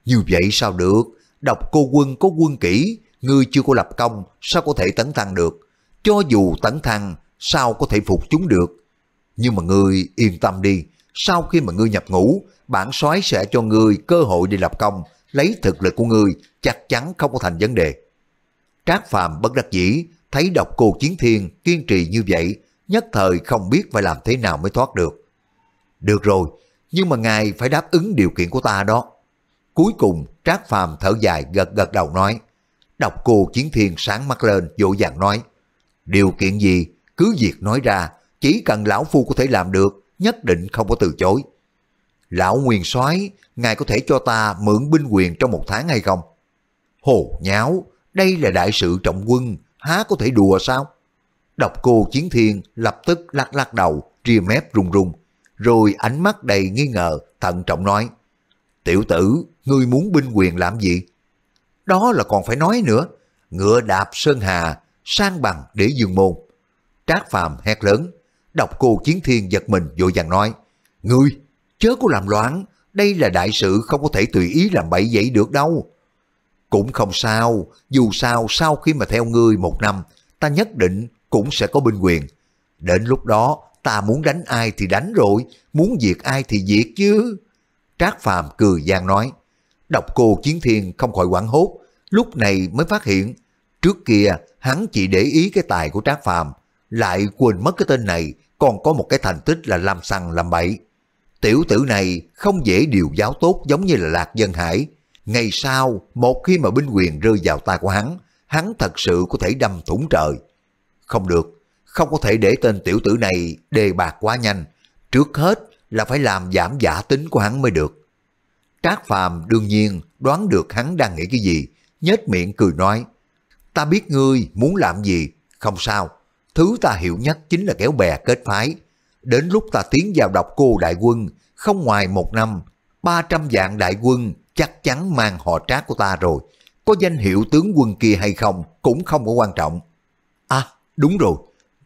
Như vậy sao được, độc cô quân có quân kỹ, ngươi chưa có lập công, sao có thể tấn thăng được? Cho dù tấn thăng, sao có thể phục chúng được? Nhưng mà ngươi yên tâm đi, sau khi mà ngươi nhập ngũ, bản soái sẽ cho ngươi cơ hội đi lập công, lấy thực lực của ngươi chắc chắn không có thành vấn đề. Trác Phàm bất đắc dĩ thấy độc cô Chiến Thiên kiên trì như vậy, nhất thời không biết phải làm thế nào mới thoát được. Được rồi, nhưng mà ngài phải đáp ứng điều kiện của ta đó. Cuối cùng, Trác Phàm thở dài gật gật đầu nói. Độc cô Chiến Thiên sáng mắt lên, dỗ dàng nói. Điều kiện gì, cứ việc nói ra, chỉ cần lão phu có thể làm được, nhất định không có từ chối. Lão Nguyên soái ngài có thể cho ta mượn binh quyền trong một tháng hay không? Hồ nháo, đây là đại sự trọng quân, há có thể đùa sao? Độc cô Chiến Thiên lập tức lắc lắc đầu, ria mép rung rung, rồi ánh mắt đầy nghi ngờ, thận trọng nói, Tiểu tử, ngươi muốn binh quyền làm gì? Đó là còn phải nói nữa, ngựa đạp sơn hà, sang bằng để dương môn. Trác Phàm hét lớn, độc cô Chiến Thiên giật mình vội vàng nói, Ngươi, chớ có làm loạn, đây là đại sự không có thể tùy ý làm bậy vậy được đâu. Cũng không sao, dù sao sau khi mà theo ngươi một năm, ta nhất định cũng sẽ có binh quyền. Đến lúc đó, ta muốn đánh ai thì đánh rồi, muốn diệt ai thì diệt chứ. Trác Phàm cười gian nói, Độc cô Chiến Thiên không khỏi quảng hốt, lúc này mới phát hiện, trước kia hắn chỉ để ý cái tài của Trác Phàm lại quên mất cái tên này còn có một cái thành tích là làm săn làm bậy. Tiểu tử này không dễ điều giáo tốt giống như là Lạc Dân Hải, Ngày sau, một khi mà binh quyền rơi vào tay của hắn, hắn thật sự có thể đâm thủng trời. Không được, không có thể để tên tiểu tử này đề bạc quá nhanh. Trước hết là phải làm giảm giả tính của hắn mới được. Trác Phàm đương nhiên đoán được hắn đang nghĩ cái gì, nhếch miệng cười nói. Ta biết ngươi muốn làm gì, không sao. Thứ ta hiểu nhất chính là kéo bè kết phái. Đến lúc ta tiến vào đọc cô đại quân, không ngoài một năm, 300 vạn đại quân chắc chắn mang họ trác của ta rồi. Có danh hiệu tướng quân kia hay không cũng không có quan trọng. À, đúng rồi,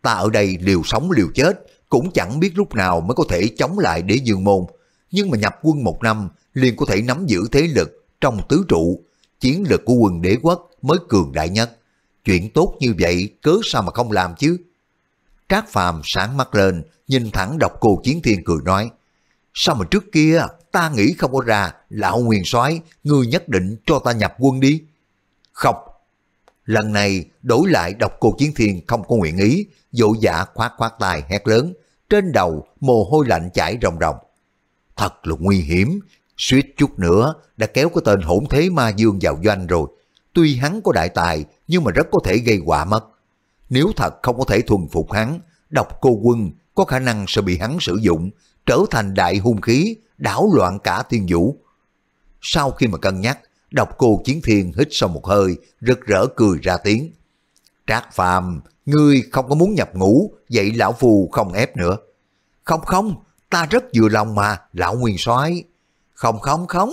ta ở đây liều sống liều chết, cũng chẳng biết lúc nào mới có thể chống lại đế dương môn. Nhưng mà nhập quân một năm, liền có thể nắm giữ thế lực trong tứ trụ. Chiến lực của quân đế quốc mới cường đại nhất. Chuyện tốt như vậy, cớ sao mà không làm chứ? Trác Phàm sáng mắt lên, nhìn thẳng đọc cô Chiến Thiên cười nói. Sao mà trước kia ta nghĩ không có ra, lão nguyên soái ngươi nhất định cho ta nhập quân đi. Không, lần này đổi lại độc cô chiến thiên không có nguyện ý, dỗ dạ khoát khoát tài hét lớn, trên đầu mồ hôi lạnh chảy ròng ròng. Thật là nguy hiểm, suýt chút nữa đã kéo cái tên hỗn thế ma dương vào doanh rồi. Tuy hắn có đại tài nhưng mà rất có thể gây quả mất. Nếu thật không có thể thuần phục hắn, độc cô quân có khả năng sẽ bị hắn sử dụng, trở thành đại hung khí đảo loạn cả thiên vũ. Sau khi mà cân nhắc, độc cô chiến thiên hít sâu một hơi, rực rỡ cười ra tiếng. Trác phàm, ngươi không có muốn nhập ngũ, vậy lão phù không ép nữa. Không không, ta rất vừa lòng mà, lão nguyên soái Không không không,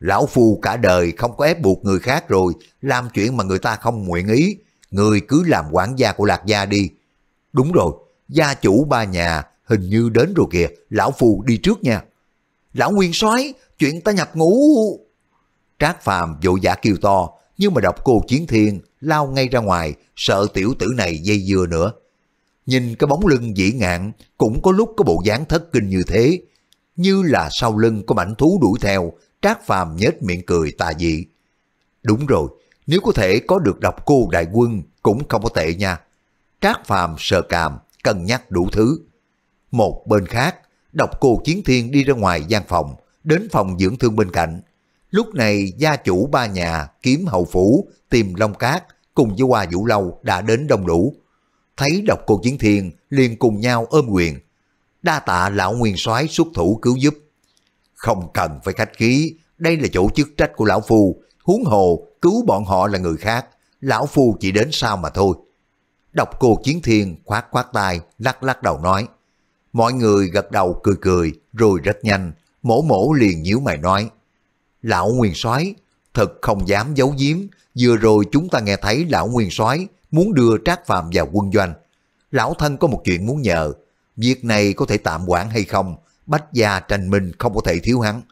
lão phù cả đời không có ép buộc người khác rồi, làm chuyện mà người ta không nguyện ý. Người cứ làm quản gia của lạc gia đi. Đúng rồi, gia chủ ba nhà hình như đến rồi kìa, lão phù đi trước nha. Lão Nguyên soái chuyện ta nhập ngũ. Trác Phàm vội vã kêu to, nhưng mà đọc cô Chiến Thiên lao ngay ra ngoài, sợ tiểu tử này dây dưa nữa. Nhìn cái bóng lưng dĩ ngạn, cũng có lúc có bộ dáng thất kinh như thế. Như là sau lưng có mảnh thú đuổi theo, Trác Phàm nhếch miệng cười tà dị. Đúng rồi, nếu có thể có được đọc cô đại quân cũng không có tệ nha. Trác Phàm sờ càm, cân nhắc đủ thứ. Một bên khác, độc cô Chiến Thiên đi ra ngoài gian phòng, đến phòng dưỡng thương bên cạnh. Lúc này gia chủ ba nhà kiếm hậu phủ, tìm Long Cát cùng với Hoa Vũ Lâu đã đến đông đủ. Thấy độc cô Chiến Thiên liền cùng nhau ôm quyền. Đa tạ lão nguyên soái xuất thủ cứu giúp. Không cần phải khách khí, đây là chỗ chức trách của lão phu, huống hồ cứu bọn họ là người khác, lão phu chỉ đến sau mà thôi. Độc cô Chiến Thiên khoát khoát tay, lắc lắc đầu nói. Mọi người gật đầu cười cười, rồi rất nhanh, mổ mổ liền nhíu mày nói. Lão Nguyên soái thật không dám giấu giếm, vừa rồi chúng ta nghe thấy lão Nguyên soái muốn đưa Trác phạm vào quân doanh. Lão thân có một chuyện muốn nhờ, việc này có thể tạm quản hay không, bách gia tranh minh không có thể thiếu hắn.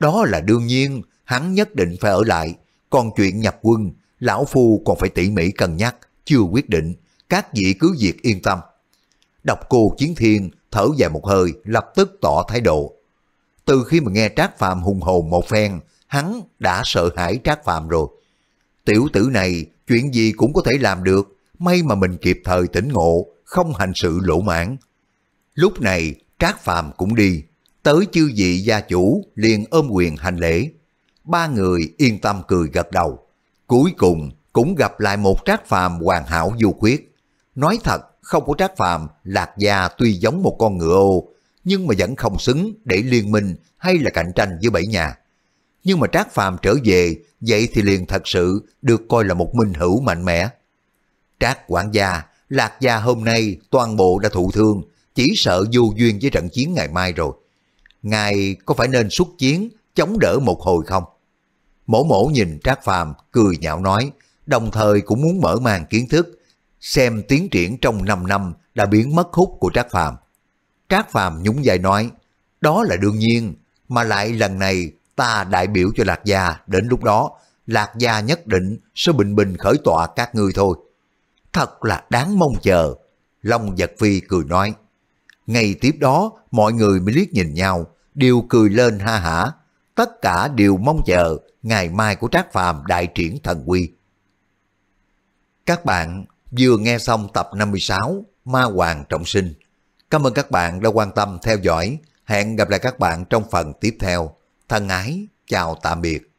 Đó là đương nhiên, hắn nhất định phải ở lại, còn chuyện nhập quân, lão phu còn phải tỉ mỉ cân nhắc, chưa quyết định, các vị cứ việc yên tâm. Độc cô Chiến Thiên thở dài một hơi lập tức tỏ thái độ. Từ khi mà nghe Trác Phạm hùng hồn một phen, hắn đã sợ hãi Trác Phạm rồi. Tiểu tử này chuyện gì cũng có thể làm được, may mà mình kịp thời tỉnh ngộ, không hành sự lỗ mãn. Lúc này Trác Phạm cũng đi, tới chư vị gia chủ liền ôm quyền hành lễ. Ba người yên tâm cười gật đầu. Cuối cùng cũng gặp lại một Trác Phạm hoàn hảo du khuyết. Nói thật, không của Trác Phàm, Lạc Gia tuy giống một con ngựa ô, nhưng mà vẫn không xứng để liên minh hay là cạnh tranh với bảy nhà. Nhưng mà Trác Phàm trở về, vậy thì liền thật sự được coi là một minh hữu mạnh mẽ. Trác quản gia, Lạc Gia hôm nay toàn bộ đã thụ thương, chỉ sợ vô duyên với trận chiến ngày mai rồi. Ngài có phải nên xuất chiến, chống đỡ một hồi không? Mổ mổ nhìn Trác Phàm cười nhạo nói, đồng thời cũng muốn mở mang kiến thức, xem tiến triển trong 5 năm đã biến mất hút của Trác Phàm. Trác Phàm nhún vai nói, đó là đương nhiên, mà lại lần này ta đại biểu cho Lạc Gia đến lúc đó, Lạc Gia nhất định sẽ bình bình khởi tọa các ngươi thôi. Thật là đáng mong chờ, Long Giật Phi cười nói. Ngày tiếp đó, mọi người mới liếc nhìn nhau, đều cười lên ha hả. Tất cả đều mong chờ ngày mai của Trác Phàm đại triển thần quy. Các bạn vừa nghe xong tập 56 Ma Hoàng Trọng Sinh. Cảm ơn các bạn đã quan tâm theo dõi. Hẹn gặp lại các bạn trong phần tiếp theo. Thân ái, chào tạm biệt.